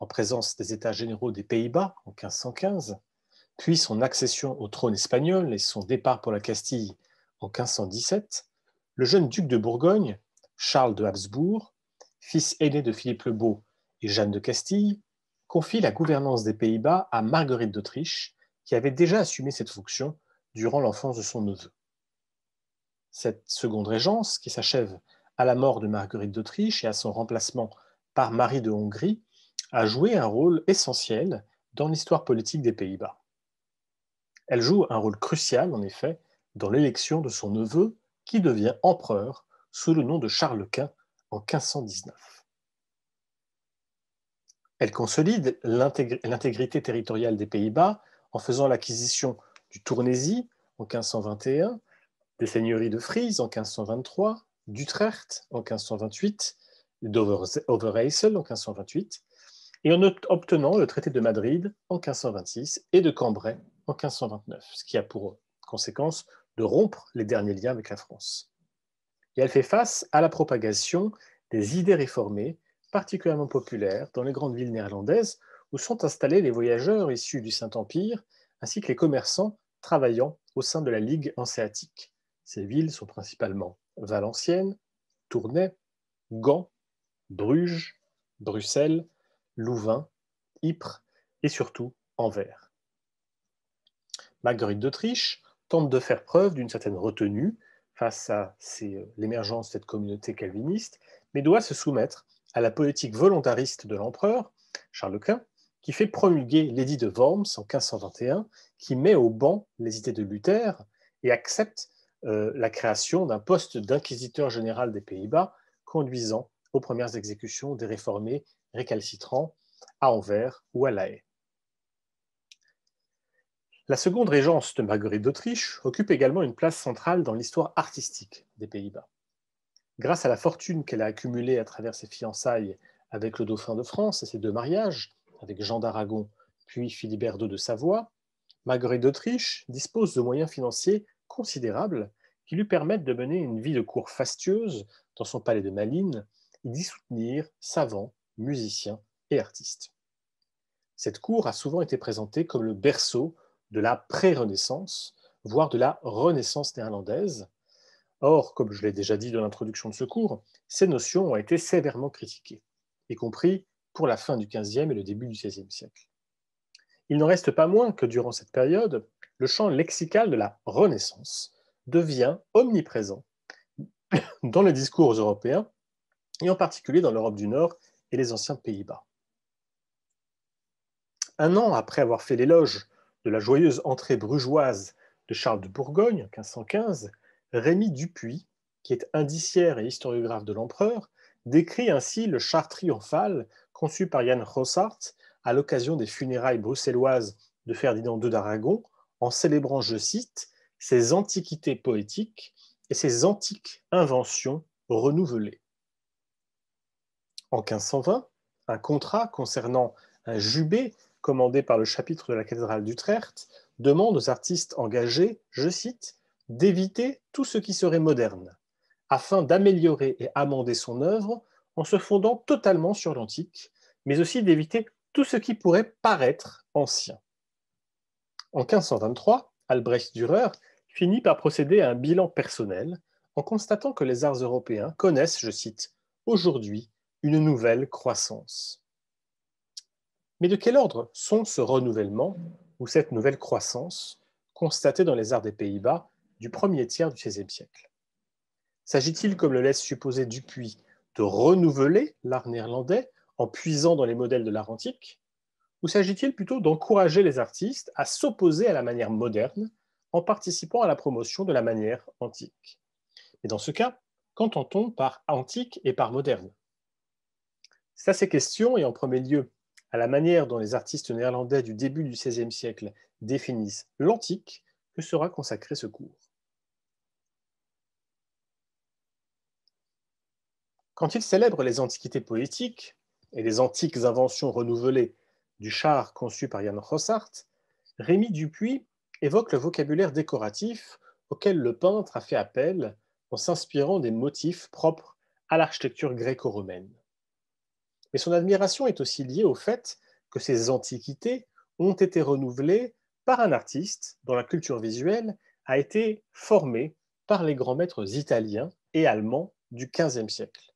en présence des États généraux des Pays-Bas en 1515, puis son accession au trône espagnol et son départ pour la Castille en 1517, le jeune duc de Bourgogne, Charles de Habsbourg, fils aîné de Philippe le Beau et Jeanne de Castille, confie la gouvernance des Pays-Bas à Marguerite d'Autriche, qui avait déjà assumé cette fonction durant l'enfance de son neveu. Cette seconde régence, qui s'achève à la mort de Marguerite d'Autriche et à son remplacement par Marie de Hongrie, a joué un rôle essentiel dans l'histoire politique des Pays-Bas. Elle joue un rôle crucial, en effet, dans l'élection de son neveu, qui devient empereur sous le nom de Charles Quint en 1519. Elle consolide l'intégrité territoriale des Pays-Bas en faisant l'acquisition du Tournaisie en 1521, des seigneuries de Frise en 1523, d'Utrecht en 1528, d'Overheysel en 1528, et en obtenant le traité de Madrid en 1526 et de Cambrai en 1529, ce qui a pour conséquence de rompre les derniers liens avec la France. Et elle fait face à la propagation des idées réformées, particulièrement populaires dans les grandes villes néerlandaises où sont installés les voyageurs issus du Saint-Empire, ainsi que les commerçants travaillant au sein de la Ligue hanséatique. Ces villes sont principalement Valenciennes, Tournai, Gand, Bruges, Bruxelles, Louvain, Ypres et surtout Anvers. Marguerite d'Autriche tente de faire preuve d'une certaine retenue face à euh, l'émergence de cette communauté calviniste, mais doit se soumettre à la politique volontariste de l'empereur, Charles Quint, qui fait promulguer l'édit de Worms en 1521, qui met au banc les idées de Luther et accepte euh, la création d'un poste d'inquisiteur général des Pays-Bas, conduisant aux premières exécutions des réformés récalcitrants à Anvers ou à La Haye. La seconde régence de Marguerite d'Autriche occupe également une place centrale dans l'histoire artistique des Pays-Bas. Grâce à la fortune qu'elle a accumulée à travers ses fiançailles avec le dauphin de France et ses deux mariages, avec Jean d'Aragon puis Philibert II de Savoie, Marguerite d'Autriche dispose de moyens financiers considérables qui lui permettent de mener une vie de cour fastueuse dans son palais de Malines et d'y soutenir savants, musiciens artistes. Cette cour a souvent été présentée comme le berceau de la pré-Renaissance, voire de la Renaissance néerlandaise. Or, comme je l'ai déjà dit dans l'introduction de ce cours, ces notions ont été sévèrement critiquées, y compris pour la fin du XVe et le début du XVIe siècle. Il n'en reste pas moins que durant cette période, le champ lexical de la Renaissance devient omniprésent dans les discours européens, et en particulier dans l'Europe du Nord et les anciens Pays-Bas. Un an après avoir fait l'éloge de la joyeuse entrée brugeoise de Charles de Bourgogne, 1515, Rémy Dupuis, qui est indiciaire et historiographe de l'empereur, décrit ainsi le char triomphal conçu par Jan Rossart à l'occasion des funérailles bruxelloises de Ferdinand II d'Aragon, en célébrant, je cite, ses antiquités poétiques et ses antiques inventions renouvelées. En 1520, un contrat concernant un jubé commandé par le chapitre de la cathédrale d'Utrecht, demande aux artistes engagés, je cite, d'éviter tout ce qui serait moderne, afin d'améliorer et amender son œuvre en se fondant totalement sur l'antique, mais aussi d'éviter tout ce qui pourrait paraître ancien. En 1523, Albrecht Dürer finit par procéder à un bilan personnel en constatant que les arts européens connaissent, je cite, aujourd'hui une nouvelle croissance. Mais de quel ordre sont ce renouvellement ou cette nouvelle croissance constatée dans les arts des Pays-Bas du premier tiers du XVIe siècle S'agit-il, comme le laisse supposer Dupuis, de renouveler l'art néerlandais en puisant dans les modèles de l'art antique Ou s'agit-il plutôt d'encourager les artistes à s'opposer à la manière moderne en participant à la promotion de la manière antique Et dans ce cas, qu'entend-on par antique et par moderne à ces questions, et en premier lieu à la manière dont les artistes néerlandais du début du XVIe siècle définissent l'antique que sera consacré ce cours. Quand il célèbre les antiquités poétiques et les antiques inventions renouvelées du char conçu par Jan Rossart, Rémi Dupuis évoque le vocabulaire décoratif auquel le peintre a fait appel en s'inspirant des motifs propres à l'architecture gréco-romaine. Mais son admiration est aussi liée au fait que ces antiquités ont été renouvelées par un artiste dont la culture visuelle a été formée par les grands maîtres italiens et allemands du XVe siècle.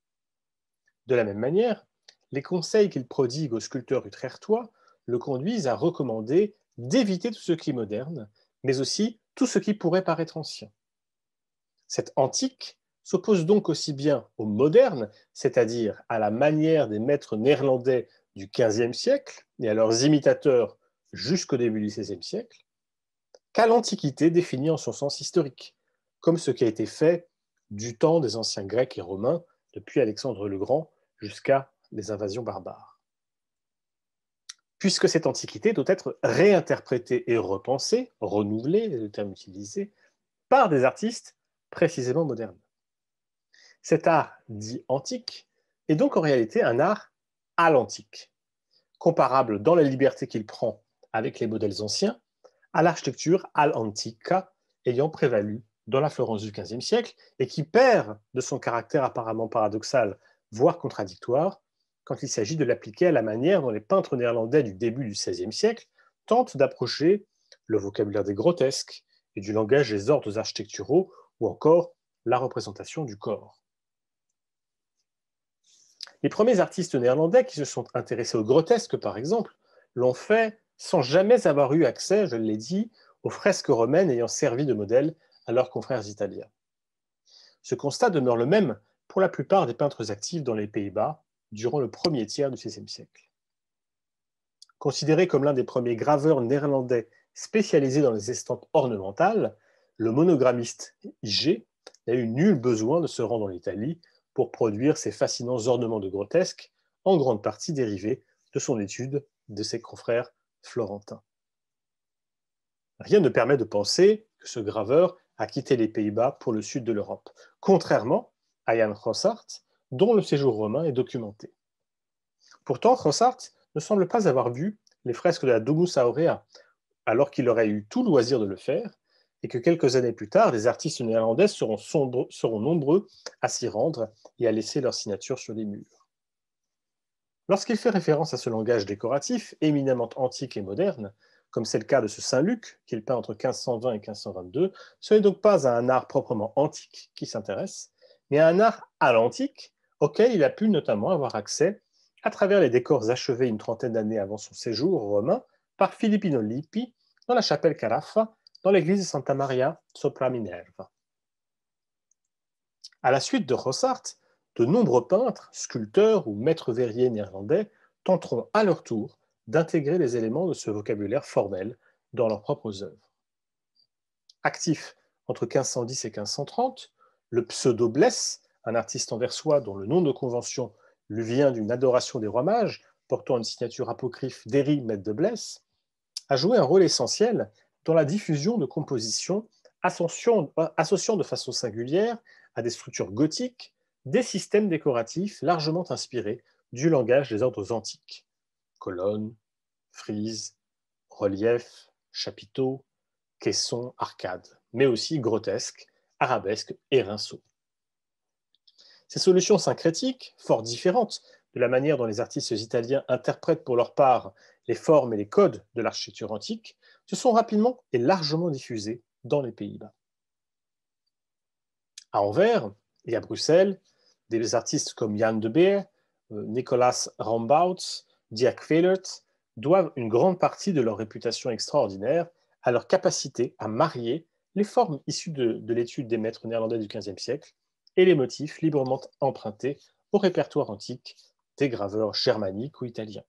De la même manière, les conseils qu'il prodigue au sculpteur utrechtois le conduisent à recommander d'éviter tout ce qui est moderne, mais aussi tout ce qui pourrait paraître ancien. Cette antique s'oppose donc aussi bien au moderne, c'est-à-dire à la manière des maîtres néerlandais du XVe siècle et à leurs imitateurs jusqu'au début du XVIe siècle, qu'à l'Antiquité définie en son sens historique, comme ce qui a été fait du temps des anciens Grecs et Romains, depuis Alexandre le Grand jusqu'à les invasions barbares. Puisque cette Antiquité doit être réinterprétée et repensée, renouvelée, le terme utilisé, par des artistes précisément modernes. Cet art dit antique est donc en réalité un art à l'antique, comparable dans la liberté qu'il prend avec les modèles anciens à l'architecture l'antique ayant prévalu dans la Florence du XVe siècle et qui perd de son caractère apparemment paradoxal, voire contradictoire, quand il s'agit de l'appliquer à la manière dont les peintres néerlandais du début du XVIe siècle tentent d'approcher le vocabulaire des grotesques et du langage des ordres architecturaux ou encore la représentation du corps. Les premiers artistes néerlandais qui se sont intéressés aux grotesques, par exemple, l'ont fait sans jamais avoir eu accès, je l'ai dit, aux fresques romaines ayant servi de modèle à leurs confrères italiens. Ce constat demeure le même pour la plupart des peintres actifs dans les Pays-Bas durant le premier tiers du XVIe siècle. Considéré comme l'un des premiers graveurs néerlandais spécialisés dans les estampes ornementales, le monogrammiste IG n'a eu nul besoin de se rendre en Italie pour produire ces fascinants ornements de grotesque, en grande partie dérivés de son étude de ses confrères florentins. Rien ne permet de penser que ce graveur a quitté les Pays-Bas pour le sud de l'Europe, contrairement à Jan Rossart, dont le séjour romain est documenté. Pourtant, Rossart ne semble pas avoir vu les fresques de la Domus Aurea, alors qu'il aurait eu tout loisir de le faire, et que quelques années plus tard, des artistes néerlandais seront, nombreux à s'y rendre et à laisser leur signature sur les murs. Lorsqu'il fait référence à ce langage décoratif, éminemment antique et moderne, comme c'est le cas de ce Saint-Luc, qu'il peint entre 1520 et 1522, ce n'est donc pas à un art proprement antique qui s'intéresse, mais à un art à l'antique, auquel il a pu notamment avoir accès à travers les décors achevés une trentaine d'années avant son séjour romain par Filippino Lippi dans la chapelle Carafa dans l'église Santa Maria sopra Minerva. À la suite de Rossart, de nombreux peintres, sculpteurs ou maîtres verriers néerlandais tenteront à leur tour d'intégrer les éléments de ce vocabulaire formel dans leurs propres œuvres. Actif entre 1510 et 1530, le pseudo Blesse, un artiste anversois dont le nom de convention lui vient d'une adoration des rois mages, portant une signature apocryphe d'Héry, maître de Blesse, a joué un rôle essentiel dans la diffusion de compositions associant de façon singulière à des structures gothiques des systèmes décoratifs largement inspirés du langage des ordres antiques. Colonnes, frises, reliefs, chapiteaux, caissons, arcades, mais aussi grotesques, arabesques et rinceaux. Ces solutions syncrétiques, fort différentes de la manière dont les artistes italiens interprètent pour leur part les formes et les codes de l'architecture antique, se sont rapidement et largement diffusés dans les Pays-Bas. À Anvers et à Bruxelles, des artistes comme Jan de Beer, euh, Nicolas Rombouts, Dirk Fehlert doivent une grande partie de leur réputation extraordinaire à leur capacité à marier les formes issues de l'étude des maîtres néerlandais du XVe siècle et les motifs librement empruntés au répertoire antique des graveurs germaniques ou italiens.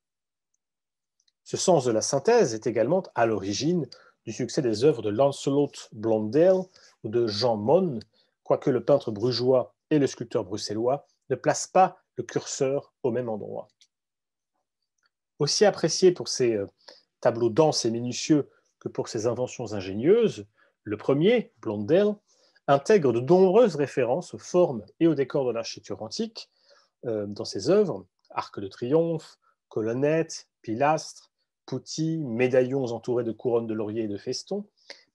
Ce sens de la synthèse est également à l'origine du succès des œuvres de Lancelot Blondel ou de Jean Monne, quoique le peintre brugeois et le sculpteur bruxellois ne placent pas le curseur au même endroit. Aussi apprécié pour ses euh, tableaux denses et minutieux que pour ses inventions ingénieuses, le premier, Blondel, intègre de nombreuses références aux formes et aux décors de l'architecture antique euh, dans ses œuvres, arcs de triomphe, colonnettes, pilastres, poutis, médaillons entourés de couronnes de lauriers et de festons,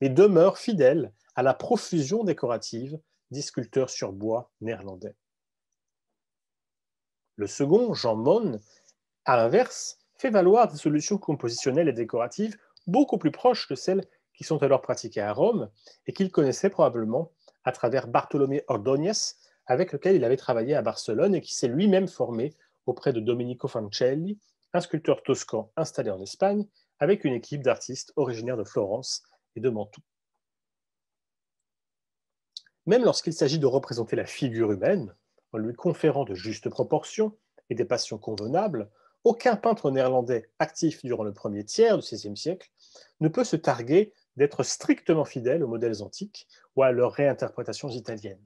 mais demeure fidèles à la profusion décorative des sculpteurs sur bois néerlandais. Le second, Jean Mon, à l'inverse, fait valoir des solutions compositionnelles et décoratives beaucoup plus proches de celles qui sont alors pratiquées à Rome et qu'il connaissait probablement à travers Bartolomé Ordóñez, avec lequel il avait travaillé à Barcelone et qui s'est lui-même formé auprès de Domenico Fancelli un sculpteur toscan installé en Espagne avec une équipe d'artistes originaires de Florence et de Mantoue. Même lorsqu'il s'agit de représenter la figure humaine, en lui conférant de justes proportions et des passions convenables, aucun peintre néerlandais actif durant le premier tiers du XVIe siècle ne peut se targuer d'être strictement fidèle aux modèles antiques ou à leurs réinterprétations italiennes.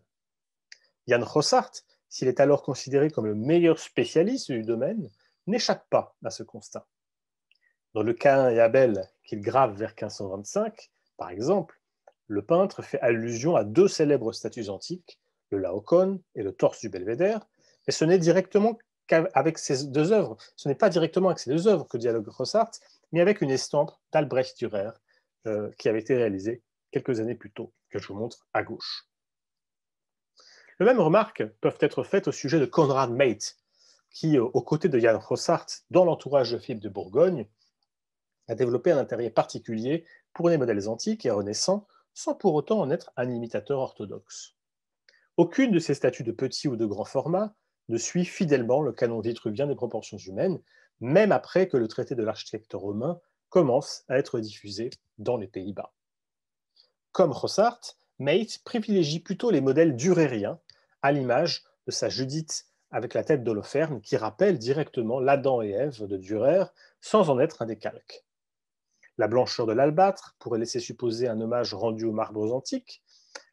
Jan Rossart, s'il est alors considéré comme le meilleur spécialiste du domaine, n'échappe pas à ce constat. Dans le Cain et Abel qu'il grave vers 1525, par exemple, le peintre fait allusion à deux célèbres statues antiques, le Laocoon et le torse du Belvédère, et ce n'est directement qu'avec ces deux œuvres, ce n'est pas directement avec ces deux œuvres que dialogue Rossart, mais avec une estampe d'Albrecht Dürer euh, qui avait été réalisée quelques années plus tôt, que je vous montre à gauche. Les mêmes remarques peuvent être faites au sujet de Conrad Mate, qui, euh, aux côtés de Jan Rossart, dans l'entourage de Philippe de Bourgogne, a développé un intérêt particulier pour les modèles antiques et renaissants, sans pour autant en être un imitateur orthodoxe. Aucune de ces statues de petit ou de grand format ne suit fidèlement le canon vitruvien des proportions humaines, même après que le traité de l'architecte romain commence à être diffusé dans les Pays-Bas. Comme Rossart, Meitz privilégie plutôt les modèles durériens, à l'image de sa Judith avec la tête d'Holoferne qui rappelle directement l'Adam et Ève de Dürer sans en être un décalque. La blancheur de l'albâtre pourrait laisser supposer un hommage rendu aux marbres antiques,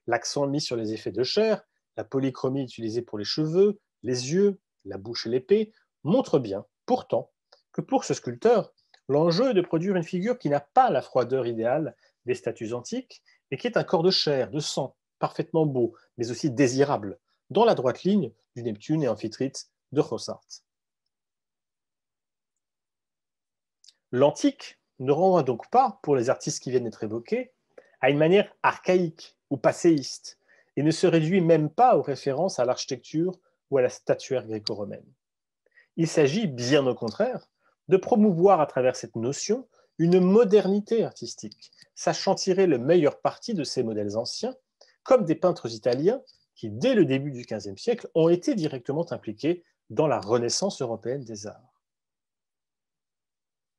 l'accent mis sur les effets de chair, la polychromie utilisée pour les cheveux, les yeux, la bouche et l'épée montrent bien, pourtant, que pour ce sculpteur, l'enjeu est de produire une figure qui n'a pas la froideur idéale des statues antiques, et qui est un corps de chair, de sang, parfaitement beau, mais aussi désirable, dans la droite ligne du Neptune et amphitrite de Rossart. L'antique ne renvoie donc pas, pour les artistes qui viennent d'être évoqués, à une manière archaïque ou passéiste, et ne se réduit même pas aux références à l'architecture ou à la statuaire gréco-romaine. Il s'agit, bien au contraire, de promouvoir à travers cette notion une modernité artistique, sachant tirer le meilleur parti de ces modèles anciens, comme des peintres italiens dès le début du XVe siècle, ont été directement impliqués dans la renaissance européenne des arts.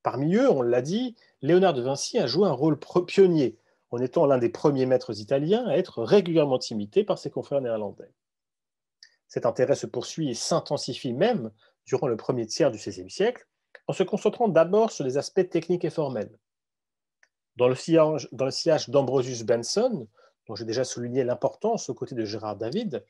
Parmi eux, on l'a dit, Léonard de Vinci a joué un rôle pionnier en étant l'un des premiers maîtres italiens à être régulièrement imité par ses confrères néerlandais. Cet intérêt se poursuit et s'intensifie même durant le premier tiers du XVIe siècle, en se concentrant d'abord sur les aspects techniques et formels. Dans le sillage, d'Ambrosius Benson, dont j'ai déjà souligné l'importance aux côtés de Gérard David,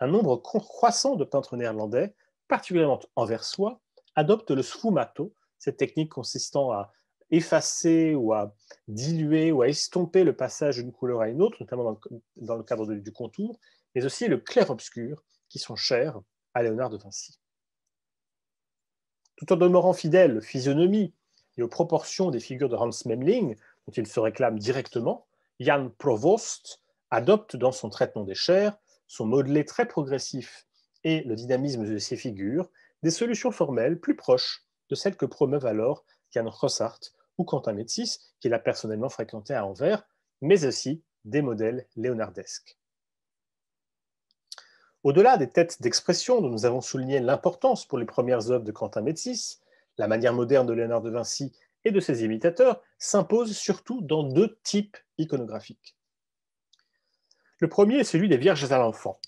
un nombre croissant de peintres néerlandais, particulièrement soi, adoptent le sfumato, cette technique consistant à effacer ou à diluer ou à estomper le passage d'une couleur à une autre, notamment dans le, cadre du contour, mais aussi le clair-obscur qui sont chers à Léonard de Vinci. Tout en demeurant fidèle aux physionomies et aux proportions des figures de Hans Memling, dont il se réclame directement, Jan Provost adopte dans son traitement des chairs son modelé très progressif et le dynamisme de ses figures, des solutions formelles plus proches de celles que promeuvent alors Jan Rossart ou Quentin Métis, qu'il a personnellement fréquenté à Anvers, mais aussi des modèles léonardesques. Au-delà des têtes d'expression dont nous avons souligné l'importance pour les premières œuvres de Quentin Métis, la manière moderne de Léonard de Vinci et de ses imitateurs s'impose surtout dans deux types iconographiques. Le premier est celui des Vierges à l'enfant.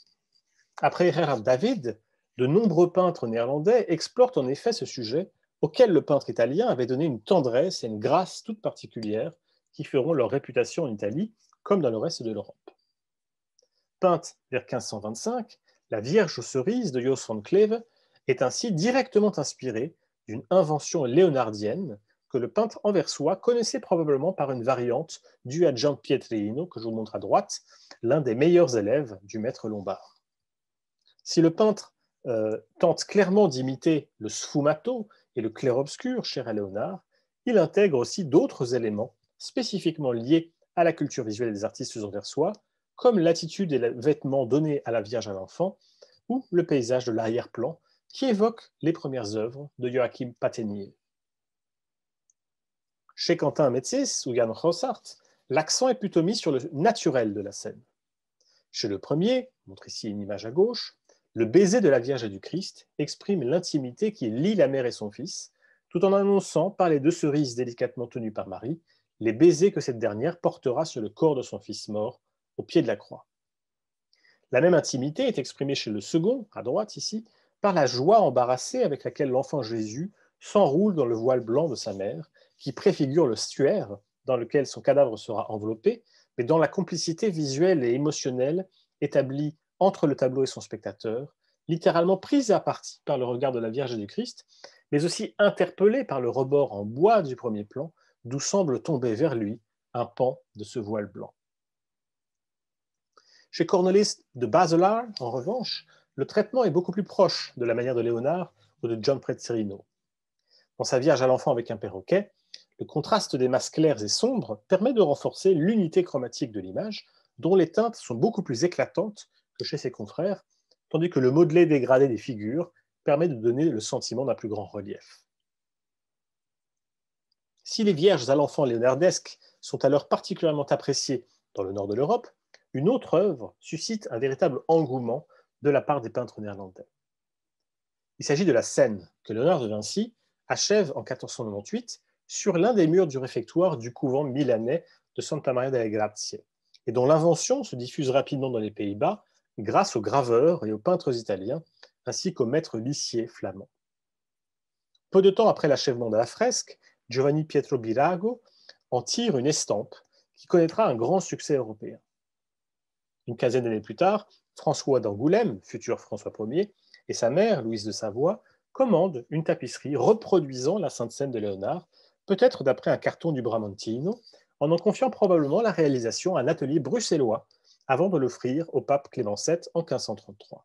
Après Gerard David, de nombreux peintres néerlandais explorent en effet ce sujet auquel le peintre italien avait donné une tendresse et une grâce toute particulière qui feront leur réputation en Italie comme dans le reste de l'Europe. Peinte vers 1525, la Vierge aux cerises de Jos van Cleve est ainsi directement inspirée d'une invention léonardienne que le peintre anversois connaissait probablement par une variante due à Gian Pietrino, que je vous montre à droite, l'un des meilleurs élèves du maître lombard. Si le peintre euh, tente clairement d'imiter le sfumato et le clair-obscur, chez à Léonard, il intègre aussi d'autres éléments spécifiquement liés à la culture visuelle des artistes anversois, comme l'attitude et le vêtement donnés à la Vierge à l'enfant, ou le paysage de l'arrière-plan qui évoque les premières œuvres de Joachim Patenier. Chez Quentin Metzis, ou Yann Rossart, l'accent est plutôt mis sur le naturel de la scène. Chez le premier, montre ici une image à gauche, le baiser de la Vierge et du Christ exprime l'intimité qui lie la mère et son fils, tout en annonçant par les deux cerises délicatement tenues par Marie les baisers que cette dernière portera sur le corps de son fils mort au pied de la croix. La même intimité est exprimée chez le second, à droite ici, par la joie embarrassée avec laquelle l'enfant Jésus s'enroule dans le voile blanc de sa mère qui préfigure le stuaire dans lequel son cadavre sera enveloppé, mais dans la complicité visuelle et émotionnelle établie entre le tableau et son spectateur, littéralement prise à partie par le regard de la Vierge du Christ, mais aussi interpellée par le rebord en bois du premier plan, d'où semble tomber vers lui un pan de ce voile blanc. Chez Cornelis de Baselard, en revanche, le traitement est beaucoup plus proche de la manière de Léonard ou de John Prezzerino. Dans sa Vierge à l'enfant avec un perroquet, le contraste des masses claires et sombres permet de renforcer l'unité chromatique de l'image, dont les teintes sont beaucoup plus éclatantes que chez ses confrères, tandis que le modelé dégradé des figures permet de donner le sentiment d'un plus grand relief. Si les vierges à l'enfant léonardesque sont alors particulièrement appréciées dans le nord de l'Europe, une autre œuvre suscite un véritable engouement de la part des peintres néerlandais. Il s'agit de la scène que Léonard de Vinci achève en 1498 sur l'un des murs du réfectoire du couvent milanais de Santa Maria delle Grazie, et dont l'invention se diffuse rapidement dans les Pays-Bas grâce aux graveurs et aux peintres italiens, ainsi qu'aux maîtres lissiers flamands. Peu de temps après l'achèvement de la fresque, Giovanni Pietro Birago en tire une estampe qui connaîtra un grand succès européen. Une quinzaine d'années plus tard, François d'Angoulême, futur François Ier, et sa mère, Louise de Savoie, commandent une tapisserie reproduisant la Sainte Seine de Léonard peut-être d'après un carton du Bramantino, en en confiant probablement la réalisation à un atelier bruxellois avant de l'offrir au pape Clément VII en 1533.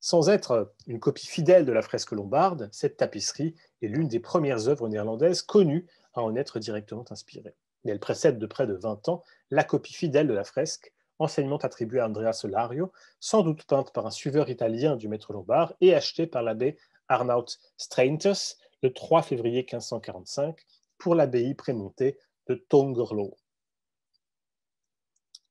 Sans être une copie fidèle de la fresque lombarde, cette tapisserie est l'une des premières œuvres néerlandaises connues à en être directement inspirée. elle précède de près de 20 ans la copie fidèle de la fresque, enseignement attribué à Andrea Solario, sans doute peinte par un suiveur italien du maître lombard et achetée par l'abbé Arnaut Straintus, le 3 février 1545 pour l'abbaye prémontée de Tongerlo.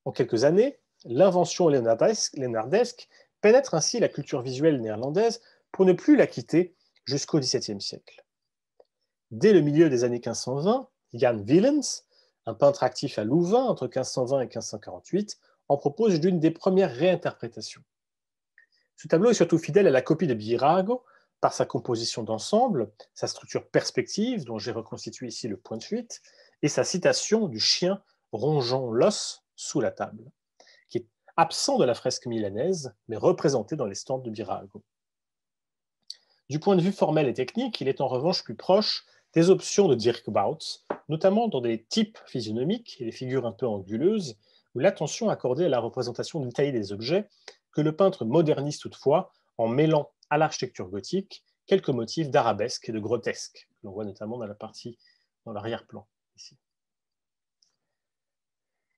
En quelques années, l'invention lénardesque pénètre ainsi la culture visuelle néerlandaise pour ne plus la quitter jusqu'au XVIIe siècle. Dès le milieu des années 1520, Jan Willens, un peintre actif à Louvain entre 1520 et 1548, en propose l'une des premières réinterprétations. Ce tableau est surtout fidèle à la copie de Birago, par sa composition d'ensemble, sa structure perspective, dont j'ai reconstitué ici le point de fuite, et sa citation du chien rongeant l'os sous la table, qui est absent de la fresque milanaise, mais représenté dans les stands de Birago. Du point de vue formel et technique, il est en revanche plus proche des options de Dirk Bautz, notamment dans des types physionomiques et des figures un peu anguleuses, où l'attention accordée à la représentation détaillée des objets, que le peintre modernise toutefois en mêlant à l'architecture gothique quelques motifs d'arabesque et de grotesque, que l'on voit notamment dans la partie dans l'arrière-plan ici.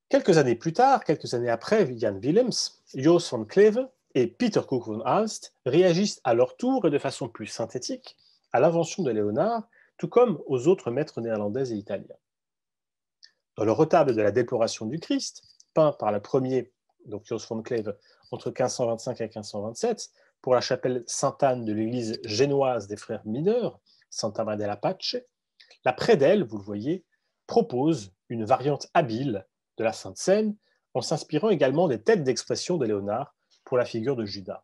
Quelques années plus tard, quelques années après Jan Willems, Jos van Cleve et Peter Cook Alst réagissent à leur tour et de façon plus synthétique à l'invention de Léonard, tout comme aux autres maîtres néerlandais et italiens. Dans le retable de la déploration du Christ, peint par le premier, donc Jos van Cleve, entre 1525 et 1527, pour la chapelle Sainte-Anne de l'église génoise des frères mineurs, Santa Maria Pace, la prédelle, vous le voyez, propose une variante habile de la Sainte Seine en s'inspirant également des têtes d'expression de Léonard pour la figure de Judas.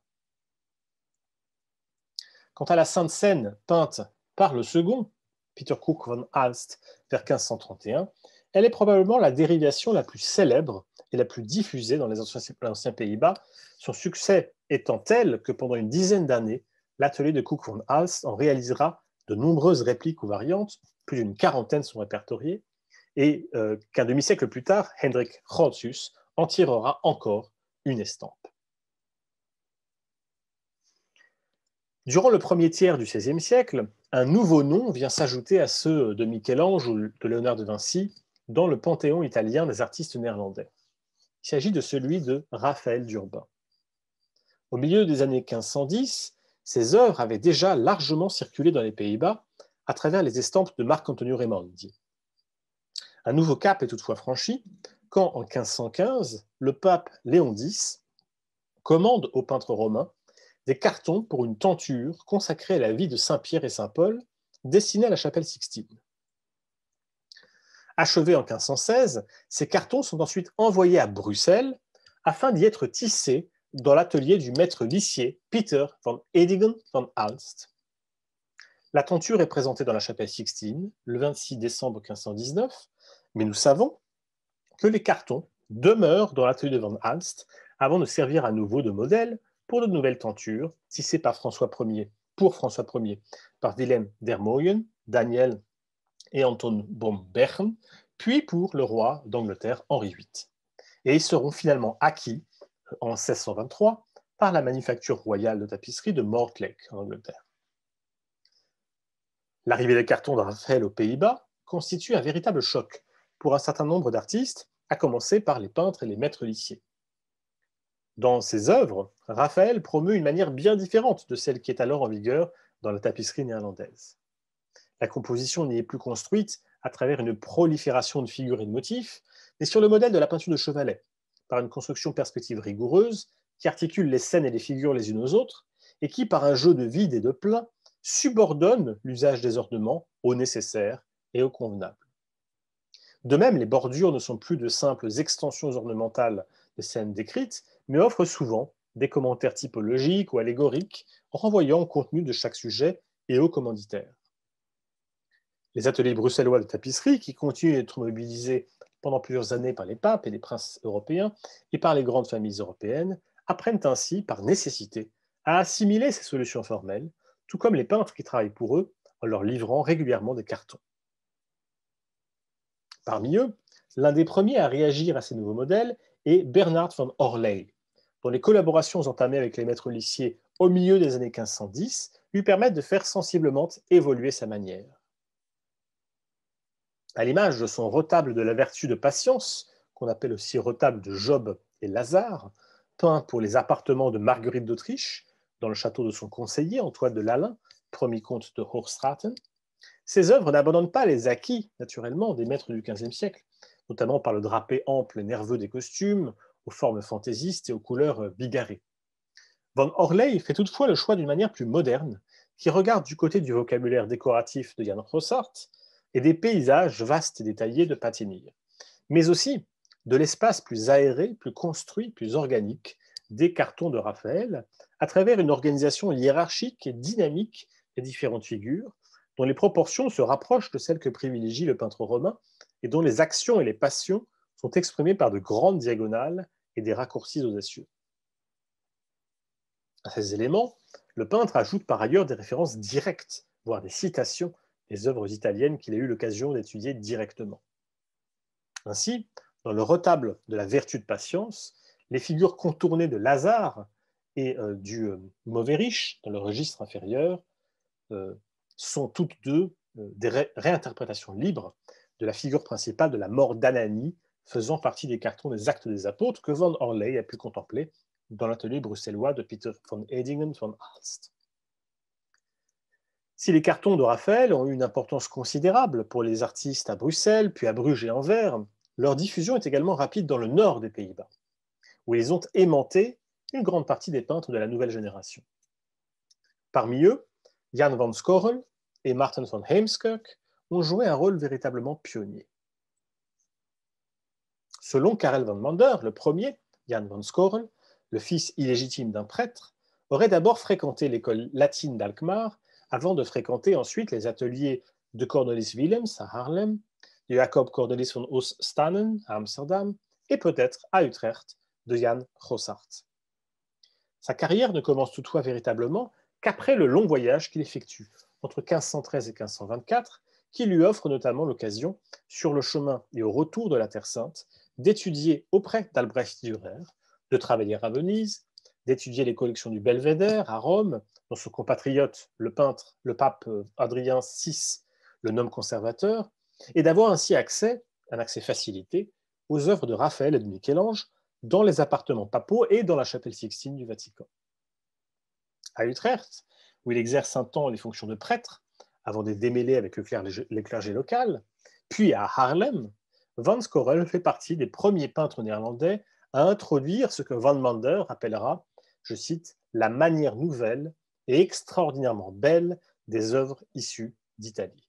Quant à la Sainte Seine peinte par le second, Peter Cook von Alst, vers 1531, elle est probablement la dérivation la plus célèbre et la plus diffusée dans les anciens Pays-Bas. Son succès étant tel que pendant une dizaine d'années, l'atelier de Kuhn-Hals en réalisera de nombreuses répliques ou variantes, plus d'une quarantaine sont répertoriées, et euh, qu'un demi-siècle plus tard, Hendrik Hortius en tirera encore une estampe. Durant le premier tiers du XVIe siècle, un nouveau nom vient s'ajouter à ceux de Michel-Ange ou de Léonard de Vinci dans le panthéon italien des artistes néerlandais. Il s'agit de celui de Raphaël d'Urbain. Au milieu des années 1510, ses œuvres avaient déjà largement circulé dans les Pays-Bas à travers les estampes de Marc-Antonio Raimondi. Un nouveau cap est toutefois franchi quand, en 1515, le pape Léon X commande aux peintres romains des cartons pour une tenture consacrée à la vie de Saint Pierre et Saint Paul, destinée à la chapelle Sixtine. Achevés en 1516, ces cartons sont ensuite envoyés à Bruxelles afin d'y être tissés dans l'atelier du maître lissier Peter von Edigen von Alst. La tenture est présentée dans la chapelle Sixtine le 26 décembre 1519, mais nous savons que les cartons demeurent dans l'atelier de von Alst avant de servir à nouveau de modèle pour de nouvelles tentures tissées par François Ier, pour François Ier, par Willem dermoyen Daniel et Anton Bombern, puis pour le roi d'Angleterre Henri VIII. Et ils seront finalement acquis en 1623 par la manufacture royale de tapisserie de Mortlake en Angleterre. L'arrivée des cartons de Raphaël aux Pays-Bas constitue un véritable choc pour un certain nombre d'artistes, à commencer par les peintres et les maîtres lissiers. Dans ses œuvres, Raphaël promeut une manière bien différente de celle qui est alors en vigueur dans la tapisserie néerlandaise. La composition n'y est plus construite à travers une prolifération de figures et de motifs, mais sur le modèle de la peinture de Chevalet, par une construction perspective rigoureuse, qui articule les scènes et les figures les unes aux autres, et qui, par un jeu de vide et de plein, subordonne l'usage des ornements au nécessaire et au convenable. De même, les bordures ne sont plus de simples extensions ornementales des scènes décrites, mais offrent souvent des commentaires typologiques ou allégoriques renvoyant au contenu de chaque sujet et aux commanditaires. Les ateliers bruxellois de tapisserie, qui continuent d'être mobilisés pendant plusieurs années par les papes et les princes européens et par les grandes familles européennes, apprennent ainsi, par nécessité, à assimiler ces solutions formelles, tout comme les peintres qui travaillent pour eux en leur livrant régulièrement des cartons. Parmi eux, l'un des premiers à réagir à ces nouveaux modèles est Bernard von Orley, dont les collaborations entamées avec les maîtres lissiers au milieu des années 1510 lui permettent de faire sensiblement évoluer sa manière à l'image de son retable de la vertu de patience, qu'on appelle aussi retable de Job et Lazare, peint pour les appartements de Marguerite d'Autriche, dans le château de son conseiller, Antoine de Lalin, premier comte de Hochstraten, ses œuvres n'abandonnent pas les acquis, naturellement, des maîtres du XVe siècle, notamment par le drapé ample et nerveux des costumes, aux formes fantaisistes et aux couleurs bigarrées. Von Orley fait toutefois le choix d'une manière plus moderne, qui regarde du côté du vocabulaire décoratif de Jan Rossart, et des paysages vastes et détaillés de Patinir, mais aussi de l'espace plus aéré, plus construit, plus organique des cartons de Raphaël, à travers une organisation hiérarchique et dynamique des différentes figures, dont les proportions se rapprochent de celles que privilégie le peintre romain, et dont les actions et les passions sont exprimées par de grandes diagonales et des raccourcis audacieux. À ces éléments, le peintre ajoute par ailleurs des références directes, voire des citations les œuvres italiennes qu'il a eu l'occasion d'étudier directement. Ainsi, dans le retable de la vertu de patience, les figures contournées de Lazare et euh, du euh, mauvais riche, dans le registre inférieur, euh, sont toutes deux des réinterprétations libres de la figure principale de la mort d'Anani, faisant partie des cartons des actes des apôtres que Van Orley a pu contempler dans l'atelier bruxellois de Peter von Edingen von Alst. Si les cartons de Raphaël ont eu une importance considérable pour les artistes à Bruxelles, puis à Bruges et Anvers, leur diffusion est également rapide dans le nord des Pays-Bas, où ils ont aimanté une grande partie des peintres de la nouvelle génération. Parmi eux, Jan van Scorel et Martin van Heemskerk ont joué un rôle véritablement pionnier. Selon Karel van Mander, le premier, Jan van Scorel, le fils illégitime d'un prêtre, aurait d'abord fréquenté l'école latine d'Alkmaar avant de fréquenter ensuite les ateliers de Cornelis Willems à Harlem, de Jacob Cornelis von Oost-Stanen à Amsterdam et peut-être à Utrecht de Jan Rossart. Sa carrière ne commence toutefois véritablement qu'après le long voyage qu'il effectue entre 1513 et 1524, qui lui offre notamment l'occasion, sur le chemin et au retour de la Terre Sainte, d'étudier auprès d'Albrecht Dürer, de travailler à Venise, d'étudier les collections du Belvédère à Rome, dont son compatriote, le peintre, le pape euh, Adrien VI, le nomme conservateur, et d'avoir ainsi accès, un accès facilité, aux œuvres de Raphaël et de Michel-Ange dans les appartements papaux et dans la chapelle Sixtine du Vatican. À Utrecht, où il exerce un temps les fonctions de prêtre, avant de démêler avec le, local, puis à Haarlem, Van Skorel fait partie des premiers peintres néerlandais à introduire ce que Van Mander appellera je cite, la manière nouvelle et extraordinairement belle des œuvres issues d'Italie.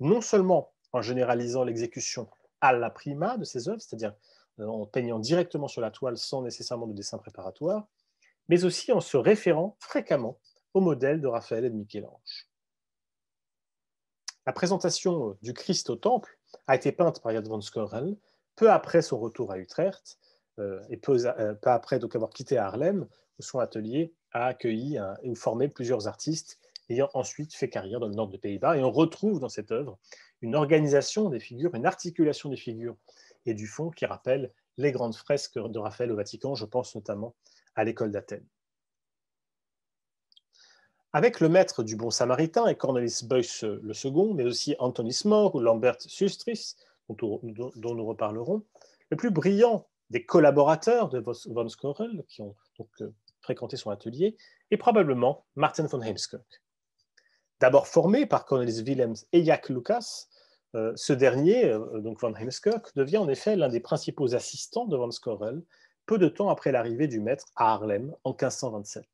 Non seulement en généralisant l'exécution à la prima de ces œuvres, c'est-à-dire euh, en peignant directement sur la toile sans nécessairement de dessin préparatoire, mais aussi en se référant fréquemment au modèle de Raphaël et de Michel-Ange. La présentation euh, du Christ au Temple a été peinte par Jad van peu après son retour à Utrecht euh, et peu, après donc avoir quitté Harlem son atelier a accueilli et ou formé plusieurs artistes ayant ensuite fait carrière dans le nord des Pays-Bas. Et on retrouve dans cette œuvre une organisation des figures, une articulation des figures et du fond qui rappelle les grandes fresques de Raphaël au Vatican, je pense notamment à l'école d'Athènes. Avec le maître du Bon Samaritain et Cornelis Beuys le second, mais aussi Anthony Mor ou Lambert Sustris, dont, nous reparlerons, le plus brillant des collaborateurs de von Skorel, qui ont donc euh, fréquenté son atelier, et probablement Martin von Heemskirk. D'abord formé par Cornelis Willems et Jacques Lucas, euh, ce dernier, euh, donc von Heemskirk, devient en effet l'un des principaux assistants de Van Skorel, peu de temps après l'arrivée du maître à Harlem en 1527.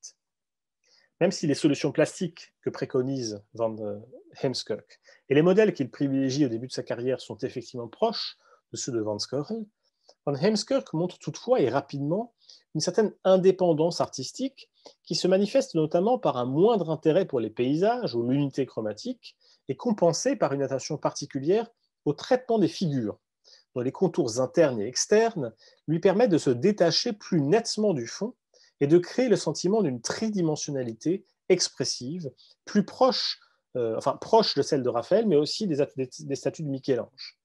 Même si les solutions plastiques que préconise Van euh, Heemskirk et les modèles qu'il privilégie au début de sa carrière sont effectivement proches de ceux de Van Scorel, Van Heemskerk montre toutefois et rapidement une certaine indépendance artistique qui se manifeste notamment par un moindre intérêt pour les paysages ou l'unité chromatique et compensée par une attention particulière au traitement des figures, dont les contours internes et externes lui permettent de se détacher plus nettement du fond et de créer le sentiment d'une tridimensionnalité expressive, plus proche, euh, enfin proche de celle de Raphaël, mais aussi des, des statues de Michel-Ange.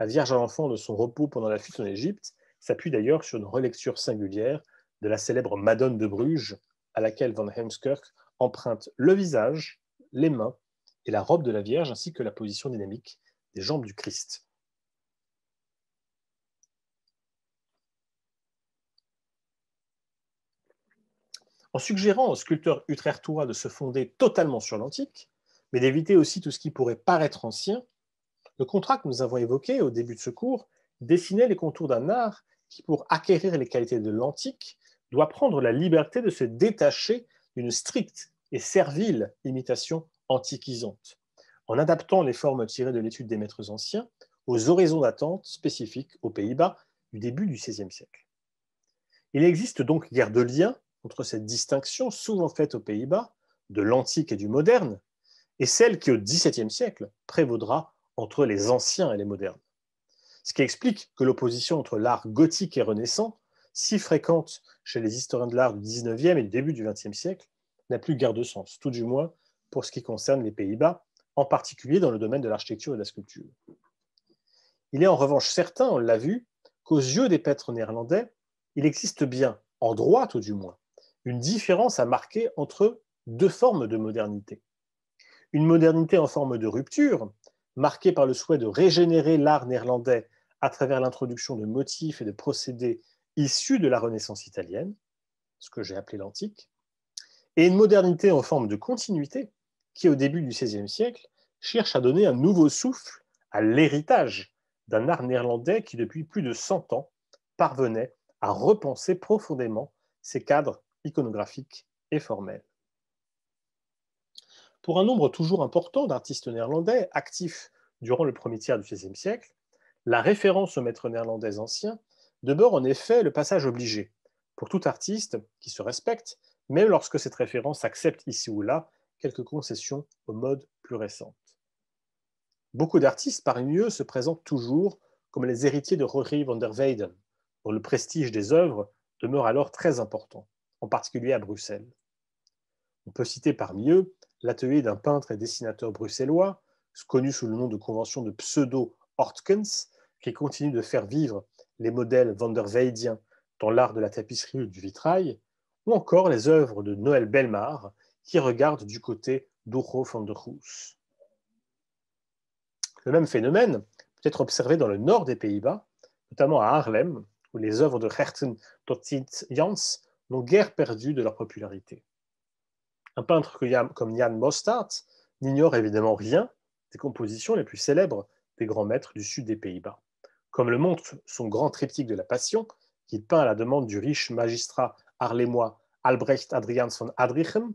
La Vierge à l'enfant de son repos pendant la fuite en Égypte s'appuie d'ailleurs sur une relecture singulière de la célèbre Madone de Bruges, à laquelle Van Heemskerk emprunte le visage, les mains et la robe de la Vierge, ainsi que la position dynamique des jambes du Christ. En suggérant au sculpteur utrechtois de se fonder totalement sur l'antique, mais d'éviter aussi tout ce qui pourrait paraître ancien, le contrat que nous avons évoqué au début de ce cours dessinait les contours d'un art qui, pour acquérir les qualités de l'antique, doit prendre la liberté de se détacher d'une stricte et servile imitation antiquisante, en adaptant les formes tirées de l'étude des maîtres anciens aux horizons d'attente spécifiques aux Pays-Bas du début du XVIe siècle. Il existe donc guère de lien entre cette distinction souvent faite aux Pays-Bas de l'antique et du moderne et celle qui, au XVIIe siècle, prévaudra entre les anciens et les modernes. Ce qui explique que l'opposition entre l'art gothique et renaissant, si fréquente chez les historiens de l'art du 19e et du début du 20e siècle, n'a plus guère de sens, tout du moins pour ce qui concerne les Pays-Bas, en particulier dans le domaine de l'architecture et de la sculpture. Il est en revanche certain, on l'a vu, qu'aux yeux des pêtres néerlandais, il existe bien, en droit tout du moins, une différence à marquer entre deux formes de modernité. Une modernité en forme de rupture, marqué par le souhait de régénérer l'art néerlandais à travers l'introduction de motifs et de procédés issus de la Renaissance italienne, ce que j'ai appelé l'antique, et une modernité en forme de continuité qui, au début du XVIe siècle, cherche à donner un nouveau souffle à l'héritage d'un art néerlandais qui, depuis plus de 100 ans, parvenait à repenser profondément ses cadres iconographiques et formels pour un nombre toujours important d'artistes néerlandais actifs durant le premier tiers du XVIe siècle, la référence aux maîtres néerlandais anciens demeure en effet le passage obligé pour tout artiste qui se respecte, même lorsque cette référence accepte ici ou là quelques concessions aux modes plus récentes. Beaucoup d'artistes parmi eux se présentent toujours comme les héritiers de Rory van der Weyden, dont le prestige des œuvres demeure alors très important, en particulier à Bruxelles. On peut citer parmi eux l'atelier d'un peintre et dessinateur bruxellois, connu sous le nom de convention de pseudo-Hortkens, qui continue de faire vivre les modèles van der Weydien dans l'art de la tapisserie ou du vitrail, ou encore les œuvres de Noël Belmar, qui regarde du côté d'Urho van der Hoes. Le même phénomène peut être observé dans le nord des Pays-Bas, notamment à Haarlem, où les œuvres de Herten Dottit Jans n'ont guère perdu de leur popularité. Un peintre comme Jan Mostart n'ignore évidemment rien des compositions les plus célèbres des grands maîtres du sud des Pays-Bas. Comme le montre son grand triptyque de la Passion, qu'il peint à la demande du riche magistrat harlémois Albrecht Adrians von Adrichem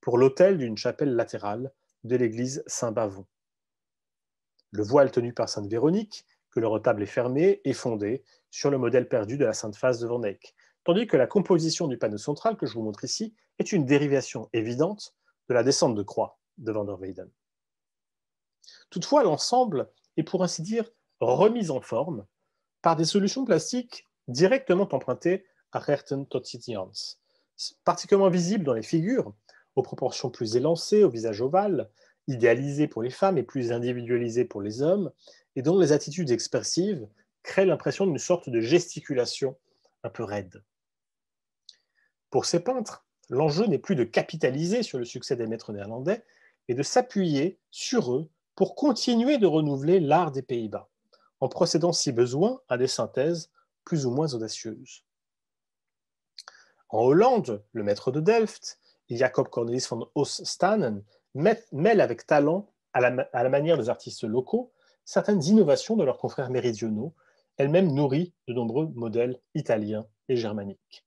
pour l'autel d'une chapelle latérale de l'église Saint-Bavon. Le voile tenu par Sainte Véronique, que le retable est fermé, est fondé sur le modèle perdu de la Sainte Face de Van Eyck, tandis que la composition du panneau central que je vous montre ici est une dérivation évidente de la descente de croix de Van der Weyden. Toutefois, l'ensemble est pour ainsi dire remis en forme par des solutions plastiques directement empruntées à Herten Totsitians, particulièrement visibles dans les figures, aux proportions plus élancées, au visage ovale, idéalisées pour les femmes et plus individualisées pour les hommes, et dont les attitudes expressives créent l'impression d'une sorte de gesticulation un peu raide. Pour ces peintres, L'enjeu n'est plus de capitaliser sur le succès des maîtres néerlandais, mais de s'appuyer sur eux pour continuer de renouveler l'art des Pays-Bas, en procédant si besoin à des synthèses plus ou moins audacieuses. En Hollande, le maître de Delft, Jacob Cornelis van Oost-Stanen, mêle avec talent, à la, à la manière des artistes locaux, certaines innovations de leurs confrères méridionaux, elles-mêmes nourries de nombreux modèles italiens et germaniques.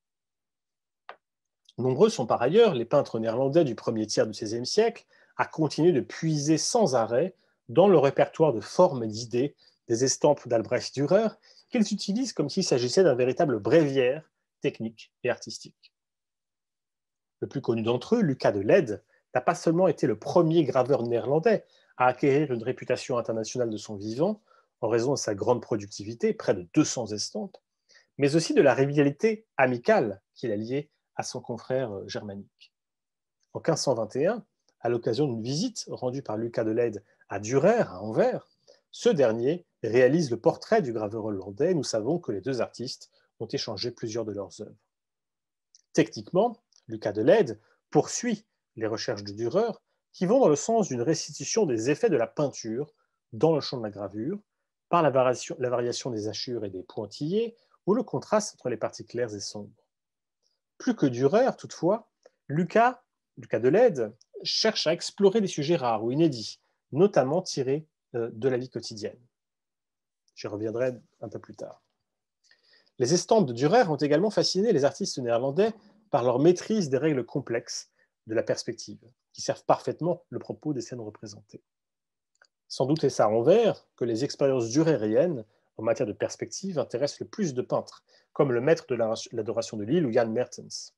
Nombreux sont par ailleurs les peintres néerlandais du premier tiers du XVIe siècle à continuer de puiser sans arrêt dans le répertoire de formes et d'idées des estampes d'Albrecht Dürer qu'ils utilisent comme s'il s'agissait d'un véritable bréviaire technique et artistique. Le plus connu d'entre eux, Lucas de Leyde, n'a pas seulement été le premier graveur néerlandais à acquérir une réputation internationale de son vivant en raison de sa grande productivité, près de 200 estampes, mais aussi de la rivalité amicale qu'il a liée à son confrère euh, germanique. En 1521, à l'occasion d'une visite rendue par Lucas de Leyde à Durer, à Anvers, ce dernier réalise le portrait du graveur hollandais nous savons que les deux artistes ont échangé plusieurs de leurs œuvres. Techniquement, Lucas de Leyde poursuit les recherches de Dürer qui vont dans le sens d'une restitution des effets de la peinture dans le champ de la gravure par la la variation des hachures et des pointillés ou le contraste entre les parties claires et sombres. Plus que Dürer, toutefois, Lucas, Lucas Laide cherche à explorer des sujets rares ou inédits, notamment tirés euh, de la vie quotidienne. J'y reviendrai un peu plus tard. Les estampes de Durer ont également fasciné les artistes néerlandais par leur maîtrise des règles complexes de la perspective, qui servent parfaitement le propos des scènes représentées. Sans doute est-ce à envers que les expériences durériennes en matière de perspective intéresse le plus de peintres, comme le maître de l'adoration de l'île ou Jan Mertens.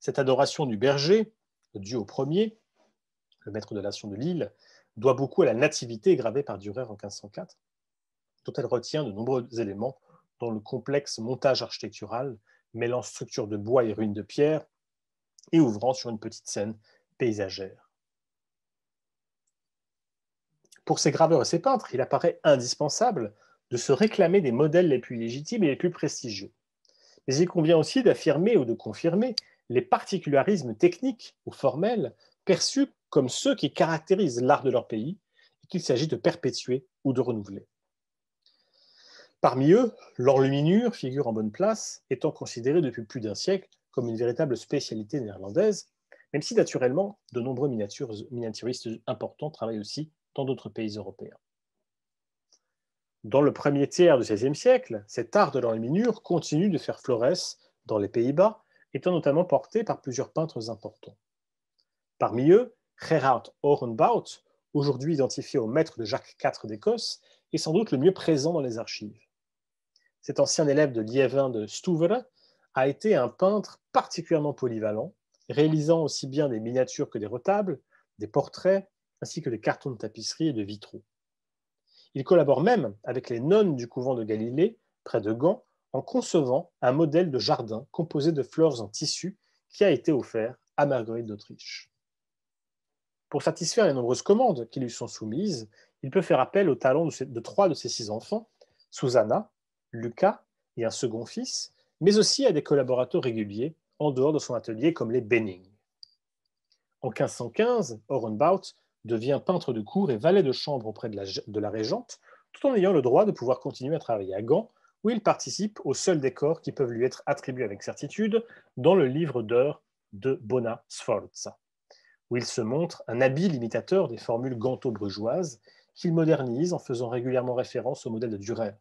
Cette adoration du berger, Dieu au premier, le maître de l'adoration de Lille, doit beaucoup à la nativité gravée par Durer en 1504, dont elle retient de nombreux éléments dans le complexe montage architectural mêlant structure de bois et ruines de pierre et ouvrant sur une petite scène paysagère. Pour ces graveurs et ces peintres, il apparaît indispensable de se réclamer des modèles les plus légitimes et les plus prestigieux. Mais il convient aussi d'affirmer ou de confirmer les particularismes techniques ou formels perçus comme ceux qui caractérisent l'art de leur pays et qu'il s'agit de perpétuer ou de renouveler. Parmi eux, l'enluminure figure en bonne place, étant considérée depuis plus d'un siècle comme une véritable spécialité néerlandaise, même si naturellement de nombreux miniaturistes importants travaillent aussi dans d'autres pays européens. Dans le premier tiers du XVIe siècle, cet art de l'enluminure continue de faire floresse dans les Pays-Bas, étant notamment porté par plusieurs peintres importants. Parmi eux, Gerhard Ohrenbaut, aujourd'hui identifié au maître de Jacques IV d'Écosse, est sans doute le mieux présent dans les archives. Cet ancien élève de Liévin de Stouvre a été un peintre particulièrement polyvalent, réalisant aussi bien des miniatures que des retables, des portraits, ainsi que des cartons de tapisserie et de vitraux. Il collabore même avec les nonnes du couvent de Galilée, près de Gand, en concevant un modèle de jardin composé de fleurs en tissu qui a été offert à Marguerite d'Autriche. Pour satisfaire les nombreuses commandes qui lui sont soumises, il peut faire appel aux talents de, trois de ses six enfants, Susanna, Lucas et un second fils, mais aussi à des collaborateurs réguliers en dehors de son atelier comme les Benning. En 1515, Orenbaut devient peintre de cour et valet de chambre auprès de la, régente, tout en ayant le droit de pouvoir continuer à travailler à Gand, où il participe aux seuls décors qui peuvent lui être attribués avec certitude dans le livre d'heures de Bona Sforza, où il se montre un habile imitateur des formules ganto-brugeoises qu'il modernise en faisant régulièrement référence au modèle de Dürer.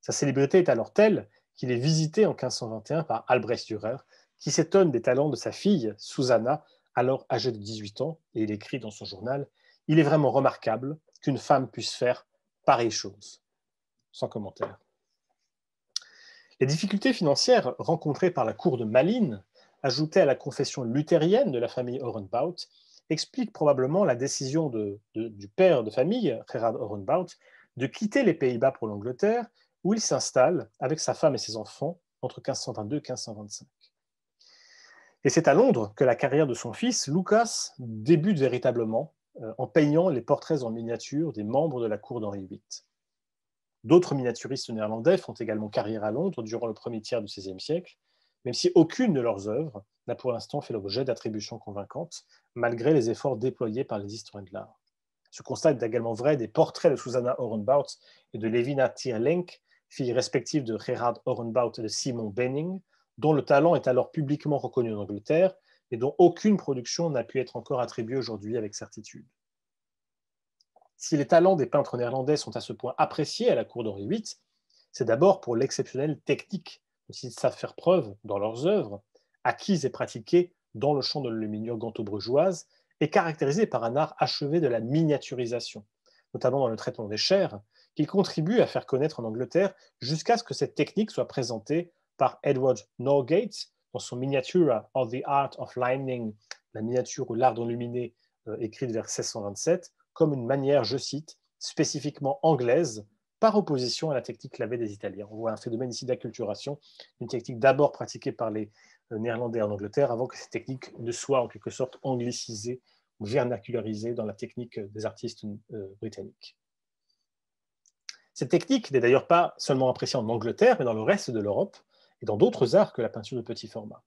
Sa célébrité est alors telle qu'il est visité en 1521 par Albrecht Dürer, qui s'étonne des talents de sa fille, Susanna, alors âgé de 18 ans, et il écrit dans son journal Il est vraiment remarquable qu'une femme puisse faire pareille chose. Sans commentaire. Les difficultés financières rencontrées par la cour de Malines, ajoutées à la confession luthérienne de la famille Orenbaut, expliquent probablement la décision du père de famille, Gerard Orenbaut, de quitter les Pays-Bas pour l'Angleterre, où il s'installe avec sa femme et ses enfants entre 1522 et 1525. Et c'est à Londres que la carrière de son fils, Lucas, débute véritablement euh, en peignant les portraits en miniature des membres de la cour d'Henri VIII. D'autres miniaturistes néerlandais font également carrière à Londres durant le premier tiers du XVIe siècle, même si aucune de leurs œuvres n'a pour l'instant fait l'objet d'attributions convaincantes, malgré les efforts déployés par les historiens de l'art. Ce constat est également vrai des portraits de Susanna Orenbaut et de Levina Tierlenk, filles respectives de Gerhard Orenbaut et de Simon Benning, dont le talent est alors publiquement reconnu en Angleterre et dont aucune production n'a pu être encore attribuée aujourd'hui avec certitude. Si les talents des peintres néerlandais sont à ce point appréciés à la cour d'Henri VIII, c'est d'abord pour l'exceptionnelle technique dont ils savent faire preuve dans leurs œuvres, acquise et pratiquée dans le champ de l'aluminium ganto-brugeoise et caractérisée par un art achevé de la miniaturisation, notamment dans le traitement des chairs, qu'ils contribuent à faire connaître en Angleterre jusqu'à ce que cette technique soit présentée par Edward Norgate dans son miniature of hein, the Art of Lightning », la miniature ou l'art d'enluminer euh, écrit écrite vers 1627, comme une manière, je cite, spécifiquement anglaise, par opposition à la technique clavée des Italiens. On voit un phénomène ici d'acculturation, une technique d'abord pratiquée par les euh, Néerlandais en Angleterre, avant que cette technique ne soit en quelque sorte anglicisée ou vernacularisée dans la technique des artistes euh, britanniques. Cette technique n'est d'ailleurs pas seulement appréciée en Angleterre, mais dans le reste de l'Europe et dans d'autres arts que la peinture de petit format.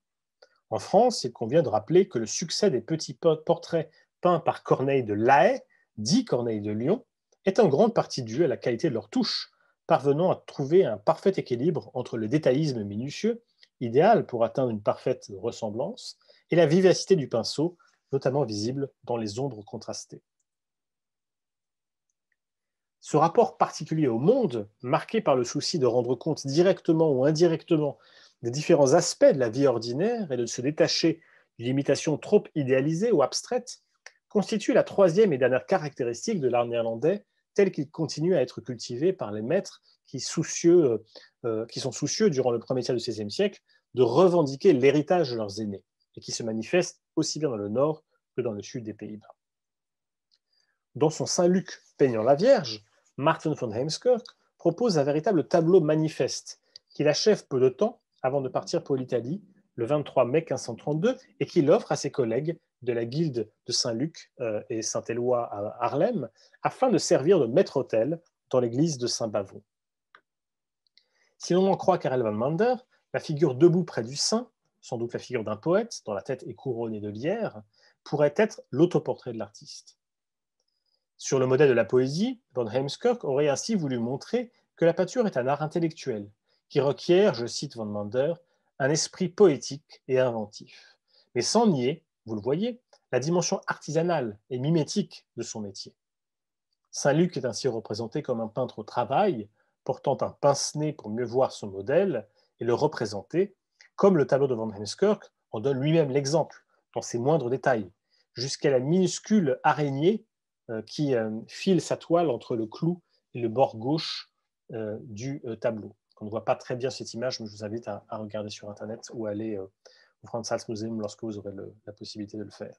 En France, il convient de rappeler que le succès des petits portraits peints par Corneille de La Haye, dit Corneille de Lyon, est en grande partie dû à la qualité de leurs touches, parvenant à trouver un parfait équilibre entre le détaillisme minutieux, idéal pour atteindre une parfaite ressemblance, et la vivacité du pinceau, notamment visible dans les ombres contrastées. Ce rapport particulier au monde, marqué par le souci de rendre compte directement ou indirectement des différents aspects de la vie ordinaire et de se détacher d'une imitation trop idéalisée ou abstraite, constitue la troisième et dernière caractéristique de l'art néerlandais tel qu'il continue à être cultivé par les maîtres qui, euh, euh, sont soucieux durant le premier tiers du XVIe siècle de revendiquer l'héritage de leurs aînés et qui se manifeste aussi bien dans le nord que dans le sud des Pays-Bas. Dans son Saint-Luc peignant la Vierge, Martin von Hemskirk propose un véritable tableau manifeste qu'il achève peu de temps avant de partir pour l'Italie le 23 mai 1532 et qu'il offre à ses collègues de la guilde de Saint-Luc euh, et Saint-Éloi à Harlem afin de servir de maître-autel dans l'église de Saint-Bavon. Si l'on en croit Karel van Mander, la figure debout près du saint, sans doute la figure d'un poète dont la tête est couronnée de lierre, pourrait être l'autoportrait de l'artiste. Sur le modèle de la poésie, Von Heemskerk aurait ainsi voulu montrer que la peinture est un art intellectuel qui requiert, je cite Van Mander, un esprit poétique et inventif, mais sans nier, vous le voyez, la dimension artisanale et mimétique de son métier. Saint-Luc est ainsi représenté comme un peintre au travail, portant un pince-nez pour mieux voir son modèle et le représenter, comme le tableau de Van Heemskerk en donne lui-même l'exemple, dans ses moindres détails, jusqu'à la minuscule araignée euh, qui euh, file sa toile entre le clou et le bord gauche euh, du tableau. On ne voit pas très bien cette image, mais je vous invite à, regarder sur Internet ou à aller au Franz Museum lorsque vous aurez la possibilité de le faire.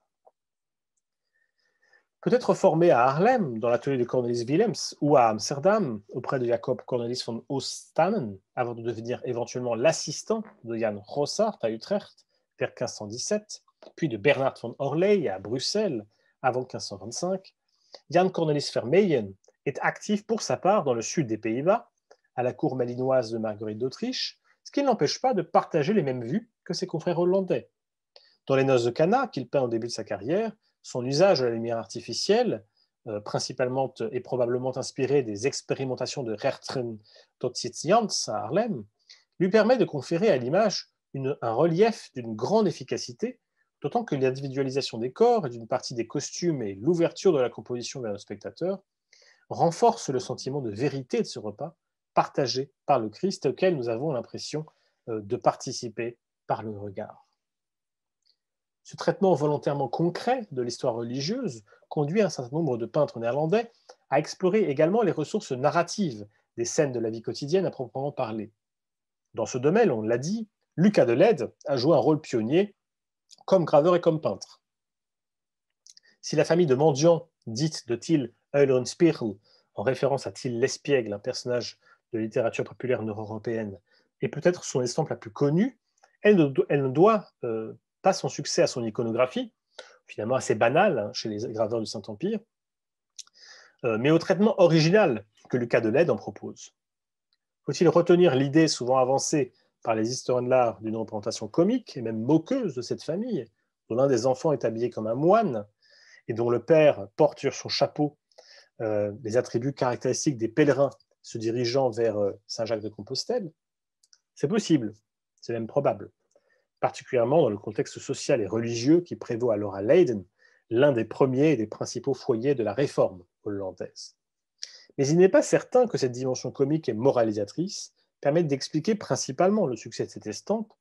Peut-être formé à Harlem, dans l'atelier de Cornelis Willems, ou à Amsterdam, auprès de Jacob Cornelis von Oostanen, avant de devenir éventuellement l'assistant de Jan Rossart à Utrecht vers 1517, puis de Bernard von Orley à Bruxelles avant 1525, Jan Cornelis Vermeyen est actif pour sa part dans le sud des Pays-Bas, à la cour malinoise de Marguerite d'Autriche, ce qui ne l'empêche pas de partager les mêmes vues que ses confrères hollandais. Dans les noces de Cana, qu'il peint au début de sa carrière, son usage de la lumière artificielle, euh, principalement et probablement inspiré des expérimentations de Hertren jans à Harlem, lui permet de conférer à l'image un relief d'une grande efficacité D'autant que l'individualisation des corps et d'une partie des costumes et l'ouverture de la composition vers le spectateur renforcent le sentiment de vérité de ce repas partagé par le Christ auquel nous avons l'impression euh, de participer par le regard. Ce traitement volontairement concret de l'histoire religieuse conduit un certain nombre de peintres néerlandais à explorer également les ressources narratives des scènes de la vie quotidienne à proprement parler. Dans ce domaine, on l'a dit, Lucas de Lède a joué un rôle pionnier comme graveur et comme peintre. Si la famille de mendiants, dite de Thiel Eulenspiegel, en référence à Thiel l'Espiègle, un personnage de littérature populaire nord-européenne, est peut-être son estampe la plus connue, elle ne, doit euh, pas son succès à son iconographie, finalement assez banale hein, chez les graveurs du Saint-Empire, euh, mais au traitement original que Lucas de Laide en propose. Faut-il retenir l'idée souvent avancée par les historiens de l'art d'une représentation comique et même moqueuse de cette famille, dont l'un des enfants est habillé comme un moine et dont le père porte sur son chapeau euh, les attributs caractéristiques des pèlerins se dirigeant vers euh, Saint-Jacques de Compostelle, c'est possible, c'est même probable, particulièrement dans le contexte social et religieux qui prévaut alors à Leiden, l'un des premiers et des principaux foyers de la réforme hollandaise. Mais il n'est pas certain que cette dimension comique et moralisatrice permettent d'expliquer principalement le succès de cette estampe,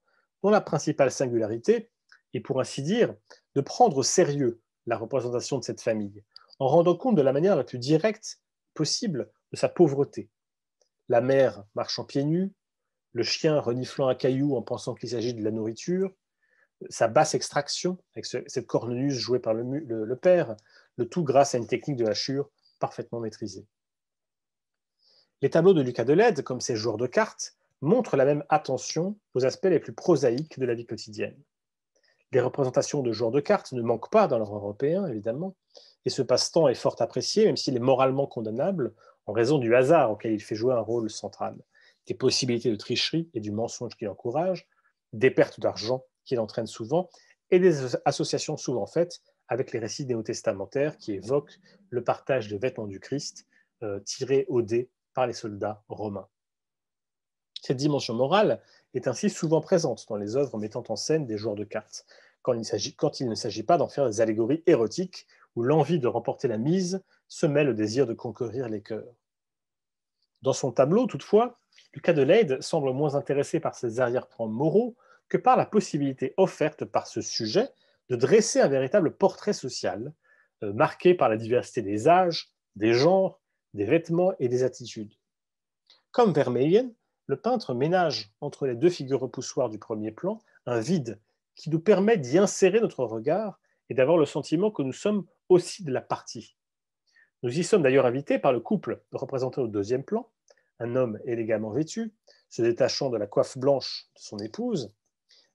dont la principale singularité est, pour ainsi dire, de prendre au sérieux la représentation de cette famille, en rendant compte de la manière la plus directe possible de sa pauvreté. La mère marchant pieds nus, le chien reniflant un caillou en pensant qu'il s'agit de la nourriture, sa basse extraction, avec cette cornemuse jouée par le, le père, le tout grâce à une technique de hachure parfaitement maîtrisée. Les tableaux de Lucas Deled, comme ses joueurs de cartes, montrent la même attention aux aspects les plus prosaïques de la vie quotidienne. Les représentations de joueurs de cartes ne manquent pas dans l'ordre européen, évidemment, et ce passe-temps est fort apprécié, même s'il est moralement condamnable en raison du hasard auquel il fait jouer un rôle central, des possibilités de tricherie et du mensonge qu'il encourage, des pertes d'argent qu'il entraîne souvent, et des associations souvent faites avec les récits néo-testamentaires qui évoquent le partage des vêtements du Christ euh, tirés au dé par les soldats romains. Cette dimension morale est ainsi souvent présente dans les œuvres mettant en scène des joueurs de cartes, quand il, ne s'agit pas d'en faire des allégories érotiques où l'envie de remporter la mise se mêle au désir de conquérir les cœurs. Dans son tableau, toutefois, Lucas de Leyde semble moins intéressé par ses arrière-plans moraux que par la possibilité offerte par ce sujet de dresser un véritable portrait social, euh, marqué par la diversité des âges, des genres, des vêtements et des attitudes. Comme Vermeyen, le peintre ménage entre les deux figures repoussoires du premier plan un vide qui nous permet d'y insérer notre regard et d'avoir le sentiment que nous sommes aussi de la partie. Nous y sommes d'ailleurs invités par le couple représenté au deuxième plan, un homme élégamment vêtu, se détachant de la coiffe blanche de son épouse,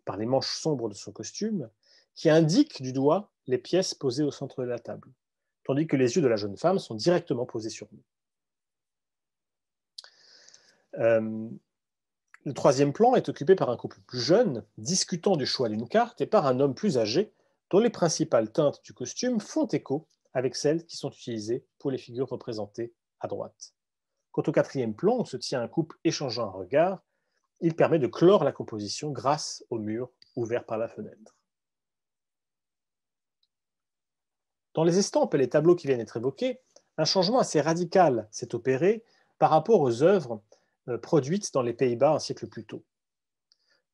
par les manches sombres de son costume, qui indique du doigt les pièces posées au centre de la table tandis que les yeux de la jeune femme sont directement posés sur nous. Euh, le troisième plan est occupé par un couple plus jeune, discutant du choix d'une carte, et par un homme plus âgé, dont les principales teintes du costume font écho avec celles qui sont utilisées pour les figures représentées à droite. Quant au quatrième plan, on se tient un couple échangeant un regard, il permet de clore la composition grâce au mur ouvert par la fenêtre. Dans les estampes et les tableaux qui viennent être évoqués, un changement assez radical s'est opéré par rapport aux œuvres euh, produites dans les Pays-Bas un siècle plus tôt.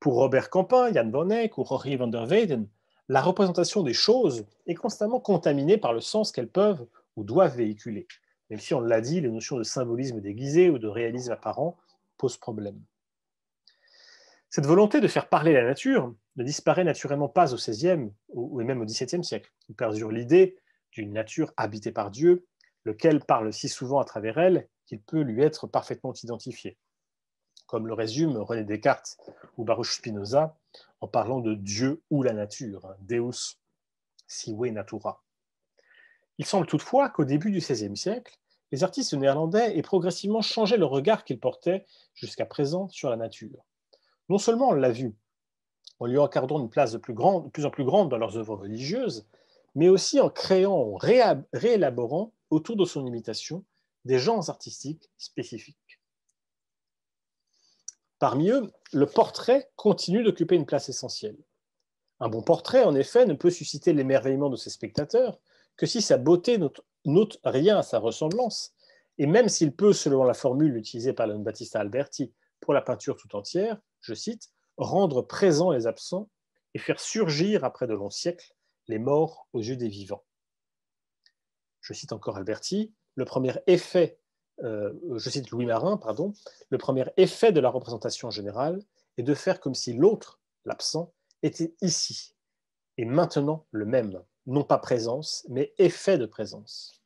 Pour Robert Campin, Jan Eyck ou Rory van der Weyden, la représentation des choses est constamment contaminée par le sens qu'elles peuvent ou doivent véhiculer, même si on l'a dit, les notions de symbolisme déguisé ou de réalisme apparent posent problème. Cette volonté de faire parler la nature ne disparaît naturellement pas au XVIe ou même au XVIIe siècle. On perdure l'idée d'une nature habitée par Dieu, lequel parle si souvent à travers elle qu'il peut lui être parfaitement identifié. Comme le résume René Descartes ou Baruch Spinoza en parlant de Dieu ou la nature, hein, Deus sive natura. Il semble toutefois qu'au début du XVIe siècle, les artistes néerlandais aient progressivement changé le regard qu'ils portaient jusqu'à présent sur la nature. Non seulement on l'a vu en lui accordant une place de plus en plus grande dans leurs œuvres religieuses, mais aussi en créant, en réélaborant autour de son imitation des genres artistiques spécifiques. Parmi eux, le portrait continue d'occuper une place essentielle. Un bon portrait, en effet, ne peut susciter l'émerveillement de ses spectateurs que si sa beauté n'ôte rien à sa ressemblance, et même s'il peut, selon la formule utilisée par Leon Battista Alberti pour la peinture tout entière, je cite, rendre présents les absents et faire surgir après de longs siècles les morts aux yeux des vivants. Je cite encore Alberti, le premier effet, euh, je cite Louis Marin, pardon, le premier effet de la représentation générale est de faire comme si l'autre, l'absent, était ici et maintenant le même, non pas présence, mais effet de présence.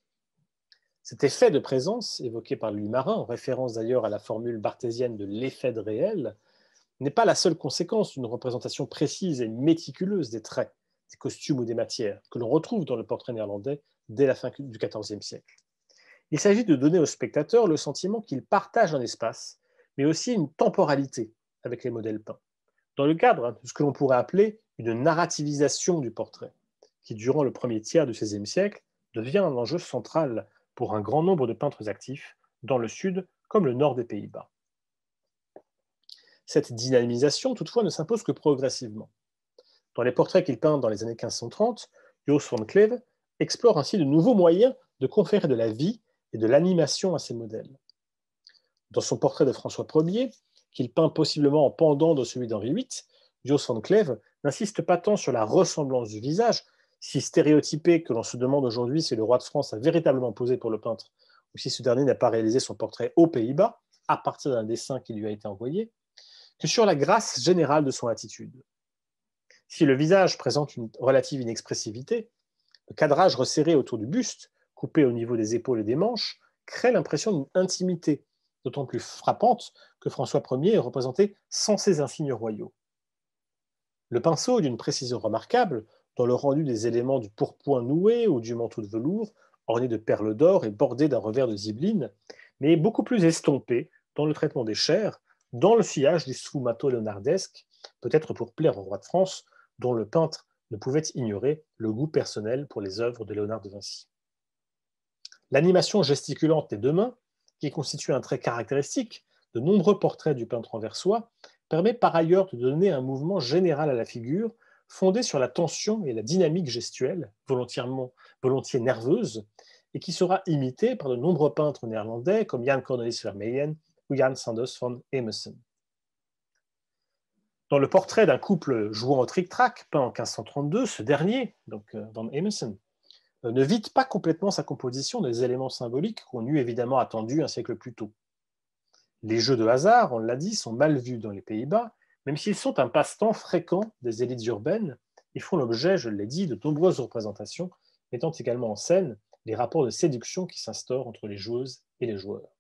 Cet effet de présence, évoqué par Louis Marin, en référence d'ailleurs à la formule barthésienne de l'effet de réel, n'est pas la seule conséquence d'une représentation précise et méticuleuse des traits des costumes ou des matières, que l'on retrouve dans le portrait néerlandais dès la fin du XIVe siècle. Il s'agit de donner au spectateur le sentiment qu'il partage un espace, mais aussi une temporalité avec les modèles peints, dans le cadre de ce que l'on pourrait appeler une narrativisation du portrait, qui durant le premier tiers du XVIe siècle devient un enjeu central pour un grand nombre de peintres actifs dans le sud comme le nord des Pays-Bas. Cette dynamisation, toutefois, ne s'impose que progressivement. Dans les portraits qu'il peint dans les années 1530, Jos van Cleve explore ainsi de nouveaux moyens de conférer de la vie et de l'animation à ses modèles. Dans son portrait de François Ier, qu'il peint possiblement en pendant de celui d'Henri VIII, Jos van Cleve n'insiste pas tant sur la ressemblance du visage, si stéréotypé que l'on se demande aujourd'hui si le roi de France a véritablement posé pour le peintre, ou si ce dernier n'a pas réalisé son portrait aux Pays-Bas, à partir d'un dessin qui lui a été envoyé, que sur la grâce générale de son attitude. Si le visage présente une relative inexpressivité, le cadrage resserré autour du buste, coupé au niveau des épaules et des manches, crée l'impression d'une intimité, d'autant plus frappante que François Ier est représenté sans ses insignes royaux. Le pinceau, d'une précision remarquable, dans le rendu des éléments du pourpoint noué ou du manteau de velours, orné de perles d'or et bordé d'un revers de zibeline, mais est beaucoup plus estompé dans le traitement des chairs, dans le sillage du sfumato leonardesque, peut-être pour plaire au roi de France, dont le peintre ne pouvait ignorer le goût personnel pour les œuvres de Léonard de Vinci. L'animation gesticulante des deux mains, qui constitue un trait caractéristique de nombreux portraits du peintre anversois, permet par ailleurs de donner un mouvement général à la figure, fondé sur la tension et la dynamique gestuelle, volontiers nerveuse, et qui sera imitée par de nombreux peintres néerlandais comme Jan Cornelis Vermeyen ou Jan Sanders van Emerson. Dans le portrait d'un couple jouant au trick-track, peint en 1532, ce dernier, donc euh, Van Emerson, euh, ne vide pas complètement sa composition des éléments symboliques qu'on eût évidemment attendus un siècle plus tôt. Les jeux de hasard, on l'a dit, sont mal vus dans les Pays-Bas, même s'ils sont un passe-temps fréquent des élites urbaines Ils font l'objet, je l'ai dit, de nombreuses représentations mettant également en scène les rapports de séduction qui s'instaurent entre les joueuses et les joueurs.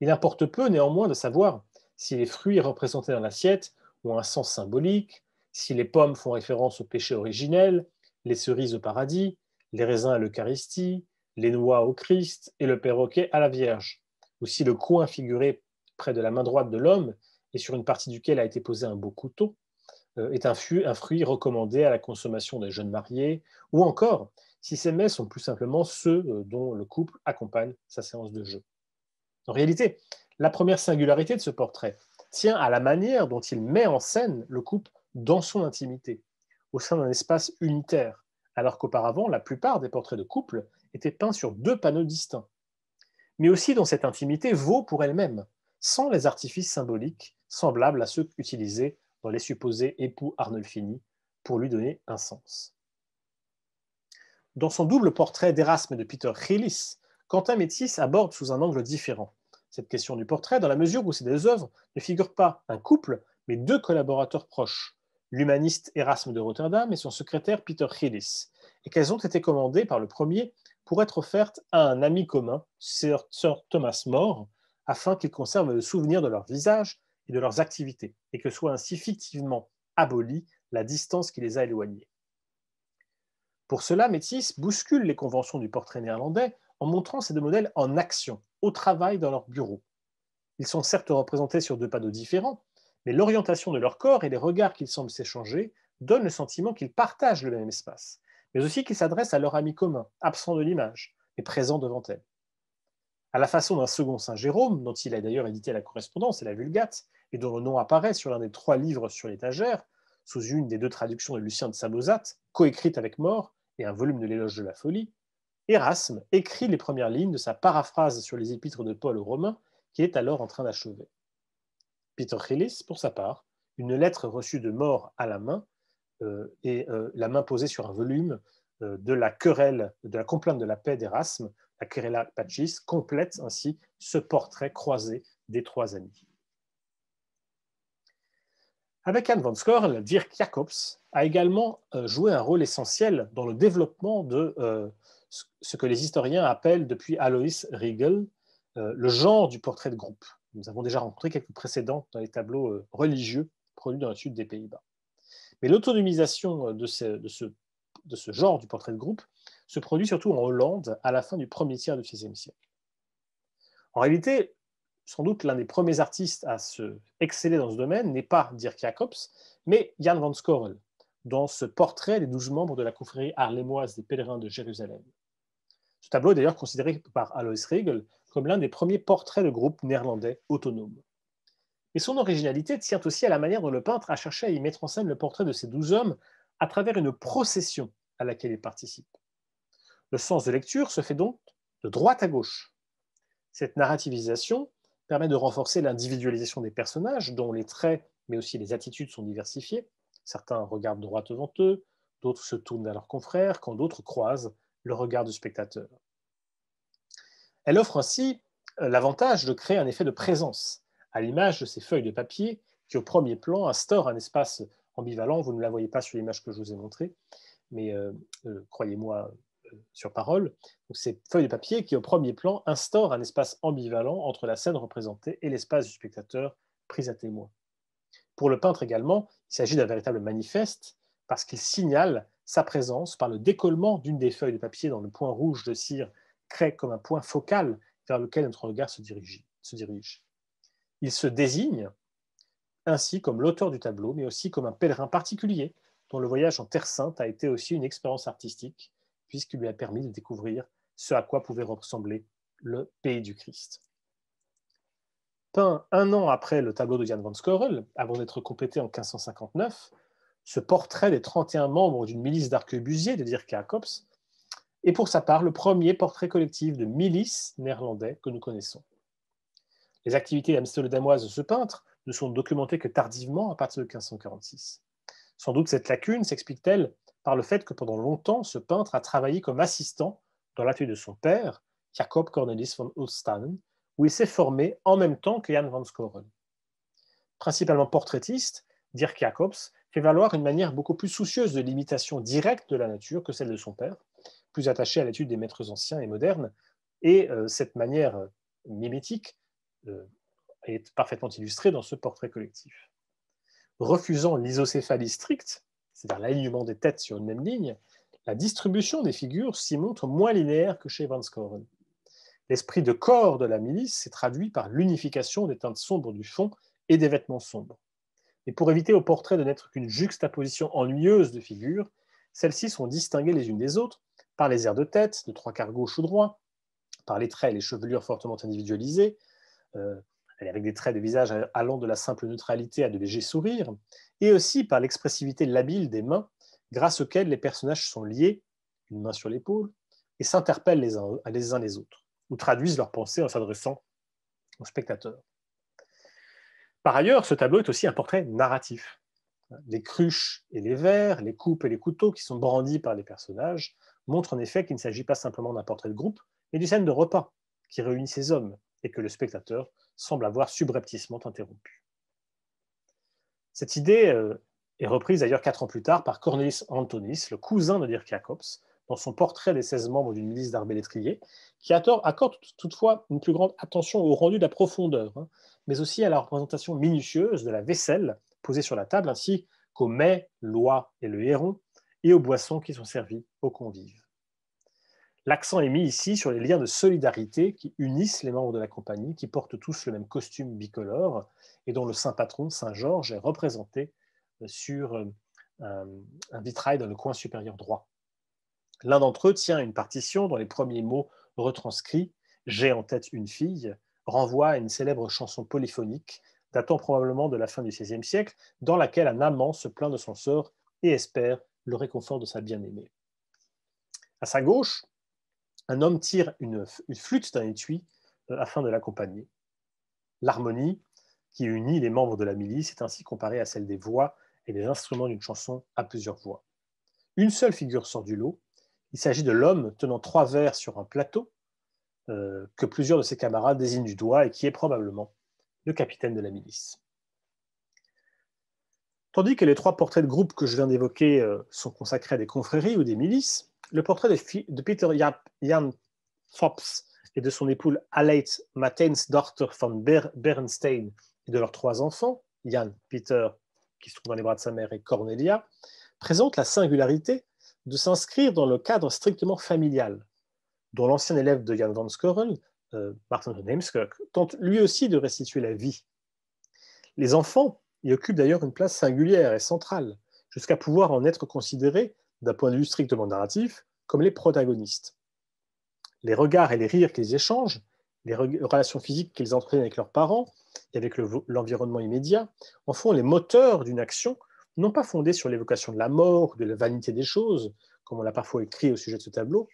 Il importe peu néanmoins de savoir si les fruits représentés dans l'assiette ou un sens symbolique. Si les pommes font référence au péché originel, les cerises au paradis, les raisins à l'Eucharistie, les noix au Christ et le perroquet à la Vierge. Ou si le coin figuré près de la main droite de l'homme et sur une partie duquel a été posé un beau couteau euh, est un fruit recommandé à la consommation des jeunes mariés, ou encore si ces mets sont plus simplement ceux euh, dont le couple accompagne sa séance de jeu. En réalité, la première singularité de ce portrait, tient à la manière dont il met en scène le couple dans son intimité, au sein d'un espace unitaire, alors qu'auparavant, la plupart des portraits de couples étaient peints sur deux panneaux distincts. Mais aussi dont cette intimité vaut pour elle-même, sans les artifices symboliques semblables à ceux utilisés dans les supposés époux Arnolfini pour lui donner un sens. Dans son double portrait d'Erasme de Peter Hillis, Quentin Métis aborde sous un angle différent cette question du portrait, dans la mesure où ces deux œuvres ne figurent pas un couple, mais deux collaborateurs proches, l'humaniste Erasme de Rotterdam et son secrétaire Peter Hillis, et qu'elles ont été commandées par le premier pour être offertes à un ami commun, Sir, Thomas More, afin qu'il conserve le souvenir de leurs visages et de leurs activités, et que soit ainsi fictivement abolie la distance qui les a éloignés. Pour cela, Métis bouscule les conventions du portrait néerlandais en montrant ces deux modèles en action, au travail dans leur bureau. Ils sont certes représentés sur deux panneaux différents, mais l'orientation de leur corps et les regards qu'ils semblent s'échanger donnent le sentiment qu'ils partagent le même espace, mais aussi qu'ils s'adressent à leur ami commun, absent de l'image, et présent devant elle. À la façon d'un second Saint Jérôme, dont il a d'ailleurs édité la correspondance et la Vulgate, et dont le nom apparaît sur l'un des trois livres sur l'étagère, sous une des deux traductions de Lucien de Sabozat coécrite avec Mort et un volume de l'éloge de la folie, Erasme écrit les premières lignes de sa paraphrase sur les épîtres de Paul aux Romains, qui est alors en train d'achever. Peter Hillis, pour sa part, une lettre reçue de mort à la main, euh, et euh, la main posée sur un volume euh, de la querelle, de la complainte de la paix d'Erasme, la querella pacis, complète ainsi ce portrait croisé des trois amis. Avec Anne van Skorl, Dirk Jacobs a également joué un rôle essentiel dans le développement de ce que les historiens appellent depuis Alois Riegel euh, le genre du portrait de groupe. Nous avons déjà rencontré quelques précédents dans les tableaux euh, religieux produits dans le sud des Pays-Bas. Mais l'autonomisation euh, de ce, genre du portrait de groupe se produit surtout en Hollande à la fin du premier tiers du XVIe siècle. En réalité, sans doute l'un des premiers artistes à se exceller dans ce domaine n'est pas Dirk Jacobs, mais Jan van Scorel, dans ce portrait des douze membres de la confrérie harlémoise des pèlerins de Jérusalem. Ce tableau est d'ailleurs considéré par Alois Riegel comme l'un des premiers portraits de groupe néerlandais autonome. Mais son originalité tient aussi à la manière dont le peintre a cherché à y mettre en scène le portrait de ces douze hommes à travers une procession à laquelle ils participent. Le sens de lecture se fait donc de droite à gauche. Cette narrativisation permet de renforcer l'individualisation des personnages, dont les traits, mais aussi les attitudes sont diversifiés. Certains regardent droit devant eux, d'autres se tournent vers leurs confrères, quand d'autres croisent le regard du spectateur. Elle offre ainsi euh, l'avantage de créer un effet de présence, à l'image de ces feuilles de papier qui, au premier plan, instaurent un espace ambivalent. Vous ne la voyez pas sur l'image que je vous ai montrée, mais euh, euh, croyez-moi sur parole. ces feuilles de papier qui, au premier plan, instaurent un espace ambivalent entre la scène représentée et l'espace du spectateur pris à témoin. Pour le peintre également, il s'agit d'un véritable manifeste parce qu'il signale sa présence par le décollement d'une des feuilles de papier dans le point rouge de cire crée comme un point focal vers lequel notre regard se dirige. Il se désigne ainsi comme l'auteur du tableau, mais aussi comme un pèlerin particulier dont le voyage en Terre Sainte a été aussi une expérience artistique, puisqu'il lui a permis de découvrir ce à quoi pouvait ressembler le pays du Christ. Peint un an après le tableau de Jan van Scorel, avant d'être complété en 1559, ce portrait des 31 membres d'une milice d'arquebusiers de Dirk Jacobs est pour sa part le premier portrait collectif de milice néerlandais que nous connaissons. Les activités amsterdamoises de ce peintre ne sont documentées que tardivement à partir de 1546. Sans doute cette lacune s'explique-t-elle par le fait que pendant longtemps ce peintre a travaillé comme assistant dans l'atelier de son père, Jacob Cornelis von Ulstanen, où il s'est formé en même temps que Jan van Skoren. Principalement portraitiste, Dirk Jacobs fait valoir une manière beaucoup plus soucieuse de l'imitation directe de la nature que celle de son père, plus attachée à l'étude des maîtres anciens et modernes, et euh, cette manière euh, mimétique euh, est parfaitement illustrée dans ce portrait collectif. Refusant l'isocéphalie stricte, c'est-à-dire l'alignement des têtes sur une même ligne, la distribution des figures s'y montre moins linéaire que chez Van Scoren. L'esprit de corps de la milice s'est traduit par l'unification des teintes sombres du fond et des vêtements sombres et pour éviter au portrait de n'être qu'une juxtaposition ennuyeuse de figures, celles-ci sont distinguées les unes des autres par les airs de tête, de trois quarts gauche ou droit, par les traits et les chevelures fortement individualisées, euh, avec des traits de visage allant de la simple neutralité à de légers sourires, et aussi par l'expressivité labile des mains, grâce auxquelles les personnages sont liés, une main sur l'épaule, et s'interpellent les uns, les uns les autres, ou traduisent leurs pensées en s'adressant au spectateur. Par ailleurs, ce tableau est aussi un portrait narratif. Les cruches et les verres, les coupes et les couteaux qui sont brandis par les personnages montrent en effet qu'il ne s'agit pas simplement d'un portrait de groupe, mais d'une scène de repas qui réunit ces hommes et que le spectateur semble avoir subrepticement interrompu. Cette idée euh, est reprise d'ailleurs quatre ans plus tard par Cornelis Antonis, le cousin de Dirk Jacobs, dans son portrait des 16 membres d'une milice d'armée qui accorde toutefois une plus grande attention au rendu de la profondeur, hein, mais aussi à la représentation minutieuse de la vaisselle posée sur la table, ainsi qu'aux mets, l'oie et le héron, et aux boissons qui sont servies aux convives. L'accent est mis ici sur les liens de solidarité qui unissent les membres de la compagnie, qui portent tous le même costume bicolore et dont le saint patron, Saint Georges, est représenté euh, sur euh, un vitrail dans le coin supérieur droit. L'un d'entre eux tient une partition dont les premiers mots retranscrits J'ai en tête une fille renvoie à une célèbre chanson polyphonique datant probablement de la fin du XVIe siècle, dans laquelle un amant se plaint de son sort et espère le réconfort de sa bien-aimée. À sa gauche, un homme tire une, une flûte d'un étui euh, afin de l'accompagner. L'harmonie qui unit les membres de la milice est ainsi comparée à celle des voix et des instruments d'une chanson à plusieurs voix. Une seule figure sort du lot, il s'agit de l'homme tenant trois verres sur un plateau euh, que plusieurs de ses camarades désignent du doigt et qui est probablement le capitaine de la milice. Tandis que les trois portraits de groupe que je viens d'évoquer euh, sont consacrés à des confréries ou des milices, le portrait de, Peter Jan Fops et de son épouse Aleit Matensdochter von Bernstein et de leurs trois enfants, Jan, Peter, qui se trouve dans les bras de sa mère, et Cornelia, présente la singularité de s'inscrire dans le cadre strictement familial, dont l'ancien élève de Jan van Scorel, euh, Martin van Heemskerk, tente lui aussi de restituer la vie. Les enfants y occupent d'ailleurs une place singulière et centrale, jusqu'à pouvoir en être considérés, d'un point de vue strictement narratif, comme les protagonistes. Les regards et les rires qu'ils échangent, les relations physiques qu'ils entretiennent avec leurs parents et avec l'environnement immédiat en font les moteurs d'une action non pas fondée sur l'évocation de la mort ou de la vanité des choses, comme on l'a parfois écrit au sujet de ce tableau,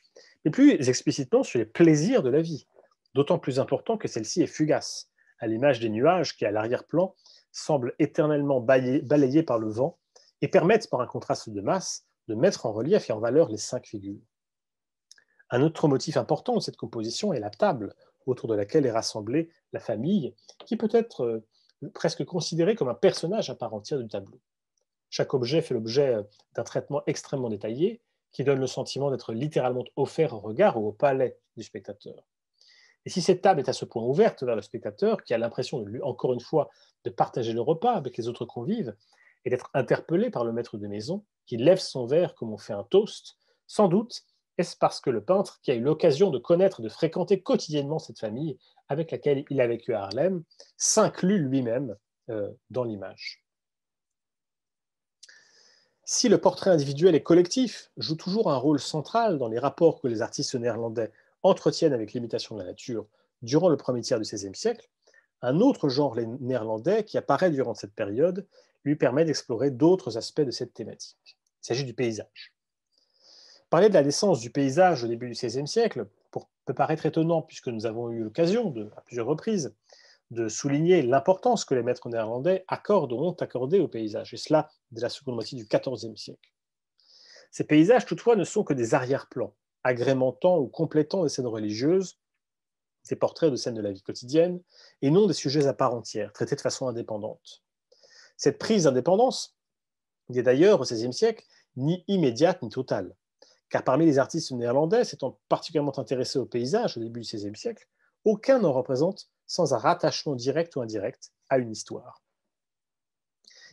mais plus explicitement sur les plaisirs de la vie, d'autant plus important que celle-ci est fugace, à l'image des nuages qui, à l'arrière-plan, semblent éternellement balayés par le vent et permettent, par un contraste de masse, de mettre en relief et en valeur les cinq figures. Un autre motif important de cette composition est la table autour de laquelle est rassemblée la famille, qui peut être euh, presque considérée comme un personnage à part entière du tableau. Chaque objet fait l'objet euh, d'un traitement extrêmement détaillé qui donne le sentiment d'être littéralement offert au regard ou au palais du spectateur. Et si cette table est à ce point ouverte vers le spectateur, qui a l'impression, encore une fois, de partager le repas avec les autres convives et d'être interpellé par le maître de maison, qui lève son verre comme on fait un toast, sans doute est-ce parce que le peintre, qui a eu l'occasion de connaître, de fréquenter quotidiennement cette famille avec laquelle il a vécu à Harlem, s'inclut lui-même euh, dans l'image. Si le portrait individuel et collectif joue toujours un rôle central dans les rapports que les artistes néerlandais entretiennent avec l'imitation de la nature durant le premier tiers du XVIe siècle, un autre genre néerlandais qui apparaît durant cette période lui permet d'explorer d'autres aspects de cette thématique. Il s'agit du paysage. Parler de la naissance du paysage au début du XVIe siècle peut paraître étonnant puisque nous avons eu l'occasion, à plusieurs reprises, de souligner l'importance que les maîtres néerlandais accordent ou ont accordé au paysage, et cela dès la seconde moitié du XIVe siècle. Ces paysages, toutefois, ne sont que des arrière-plans, agrémentant ou complétant des scènes religieuses, des portraits de scènes de la vie quotidienne, et non des sujets à part entière, traités de façon indépendante. Cette prise d'indépendance n'est d'ailleurs, au XVIe siècle, ni immédiate ni totale, car parmi les artistes néerlandais s'étant particulièrement intéressés au paysage au début du XVIe siècle, aucun n'en représente sans un rattachement direct ou indirect à une histoire.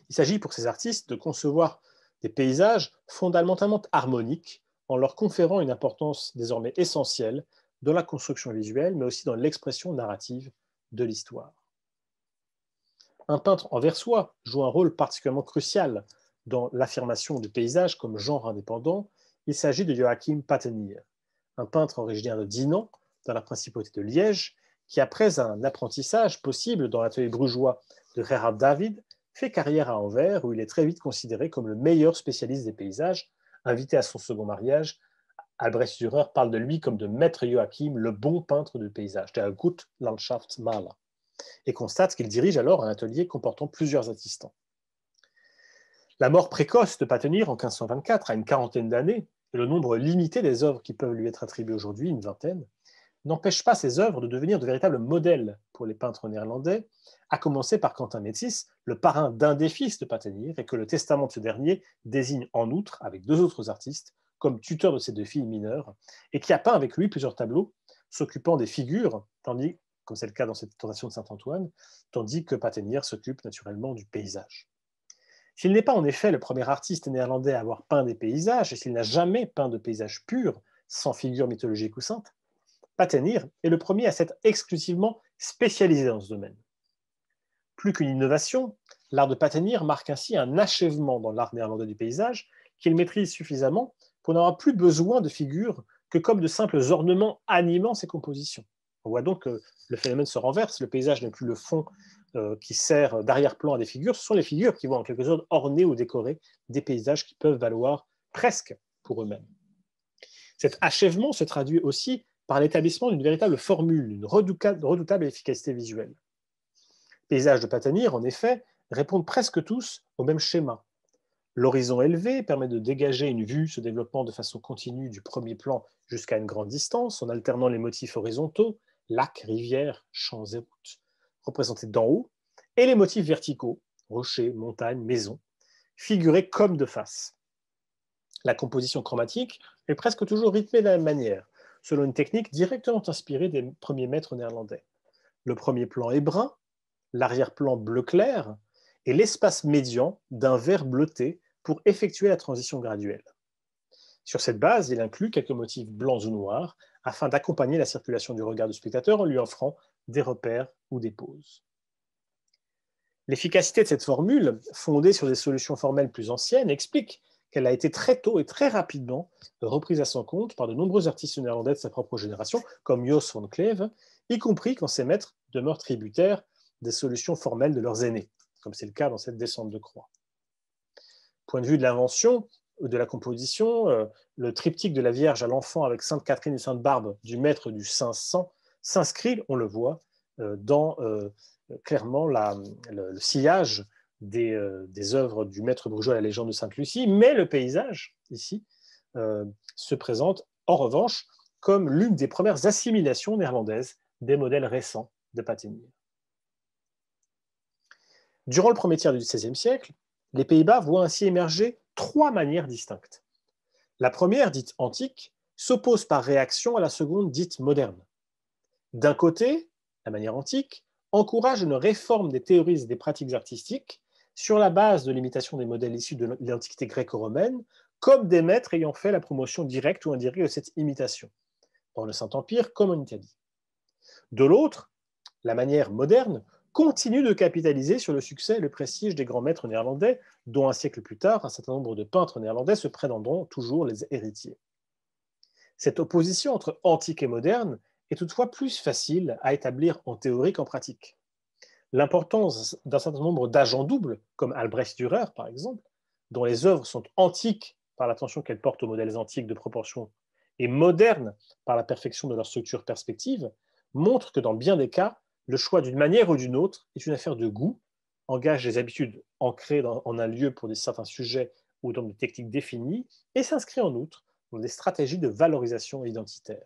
Il s'agit pour ces artistes de concevoir des paysages fondamentalement harmoniques en leur conférant une importance désormais essentielle dans la construction visuelle, mais aussi dans l'expression narrative de l'histoire. Un peintre envers joue un rôle particulièrement crucial dans l'affirmation du paysage comme genre indépendant. Il s'agit de Joachim Patenir, un peintre originaire de Dinan, dans la principauté de Liège, qui, après un apprentissage possible dans l'atelier brugeois de Gerhard David, fait carrière à Anvers, où il est très vite considéré comme le meilleur spécialiste des paysages. Invité à son second mariage, Albrecht Dürer parle de lui comme de maître Joachim, le bon peintre de paysage, der Gut et constate qu'il dirige alors un atelier comportant plusieurs assistants. La mort précoce de Patenir en 1524, à une quarantaine d'années, et le nombre limité des œuvres qui peuvent lui être attribuées aujourd'hui, une vingtaine, n'empêche pas ses œuvres de devenir de véritables modèles pour les peintres néerlandais, à commencer par Quentin Métis, le parrain d'un des fils de Patenir, et que le testament de ce dernier désigne en outre, avec deux autres artistes, comme tuteur de ses deux filles mineures, et qui a peint avec lui plusieurs tableaux s'occupant des figures, tandis, comme c'est le cas dans cette tentation de Saint-Antoine, tandis que Patenir s'occupe naturellement du paysage. S'il n'est pas en effet le premier artiste néerlandais à avoir peint des paysages, et s'il n'a jamais peint de paysages pur, sans figure mythologique ou sainte, Patenir est le premier à s'être exclusivement spécialisé dans ce domaine. Plus qu'une innovation, l'art de Patenir marque ainsi un achèvement dans l'art néerlandais du paysage qu'il maîtrise suffisamment pour n'avoir plus besoin de figures que comme de simples ornements animant ses compositions. On voit donc que le phénomène se renverse, le paysage n'est plus le fond euh, qui sert d'arrière-plan à des figures, ce sont les figures qui vont en quelque sorte orner ou décorer des paysages qui peuvent valoir presque pour eux-mêmes. Cet achèvement se traduit aussi par l'établissement d'une véritable formule, d'une redoutable efficacité visuelle. Paysages de Patanir, en effet, répondent presque tous au même schéma. L'horizon élevé permet de dégager une vue se développant de façon continue du premier plan jusqu'à une grande distance, en alternant les motifs horizontaux, lacs, rivières, champs et routes, représentés d'en haut, et les motifs verticaux, rochers, montagnes, maisons, figurés comme de face. La composition chromatique est presque toujours rythmée de la même manière, selon une technique directement inspirée des premiers maîtres néerlandais. Le premier plan est brun, l'arrière-plan bleu clair et l'espace médian d'un vert bleuté pour effectuer la transition graduelle. Sur cette base, il inclut quelques motifs blancs ou noirs afin d'accompagner la circulation du regard du spectateur en lui offrant des repères ou des pauses. L'efficacité de cette formule, fondée sur des solutions formelles plus anciennes, explique qu'elle a été très tôt et très rapidement reprise à son compte par de nombreux artistes néerlandais de sa propre génération, comme Jos van Cleve, y compris quand ses maîtres demeurent tributaires des solutions formelles de leurs aînés, comme c'est le cas dans cette descente de croix. Point de vue de l'invention, ou de la composition, euh, le triptyque de la Vierge à l'enfant avec Sainte Catherine et Sainte Barbe du maître du 500 s'inscrit, on le voit, euh, dans euh, clairement le, sillage euh, des, œuvres du maître bourgeois à la légende de Sainte-Lucie, mais le paysage, ici, euh, se présente en revanche comme l'une des premières assimilations néerlandaises des modèles récents de patinage. Durant le premier tiers du XVIe siècle, les Pays-Bas voient ainsi émerger trois manières distinctes. La première, dite antique, s'oppose par réaction à la seconde, dite moderne. D'un côté, la manière antique encourage une réforme des théories et des pratiques artistiques sur la base de l'imitation des modèles issus de l'Antiquité gréco-romaine, comme des maîtres ayant fait la promotion directe ou indirecte de cette imitation, dans le Saint-Empire comme en Italie. De l'autre, la manière moderne continue de capitaliser sur le succès et le prestige des grands maîtres néerlandais, dont un siècle plus tard, un certain nombre de peintres néerlandais se prétendront toujours les héritiers. Cette opposition entre antique et moderne est toutefois plus facile à établir en théorie qu'en pratique l'importance d'un certain nombre d'agents doubles, comme Albrecht Dürer par exemple, dont les œuvres sont antiques par l'attention qu'elles portent aux modèles antiques de proportion et modernes par la perfection de leur structure perspective, montre que dans bien des cas, le choix d'une manière ou d'une autre est une affaire de goût, engage des habitudes ancrées dans, en un lieu pour des certains sujets ou dans des techniques définies, et s'inscrit en outre dans des stratégies de valorisation identitaire.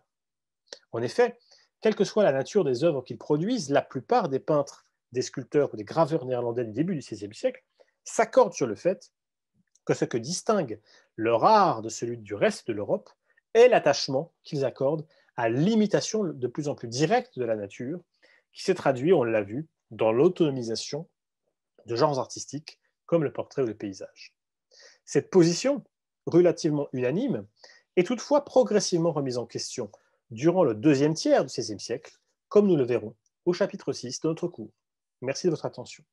En effet, quelle que soit la nature des œuvres qu'ils produisent, la plupart des peintres des sculpteurs ou des graveurs néerlandais du début du XVIe siècle s'accordent sur le fait que ce que distingue leur art de celui du reste de l'Europe est l'attachement qu'ils accordent à l'imitation de plus en plus directe de la nature, qui s'est traduit, on l'a vu, dans l'autonomisation de genres artistiques comme le portrait ou le paysage. Cette position, relativement unanime, est toutefois progressivement remise en question durant le deuxième tiers du XVIe siècle, comme nous le verrons au chapitre 6 de notre cours. Merci de votre attention.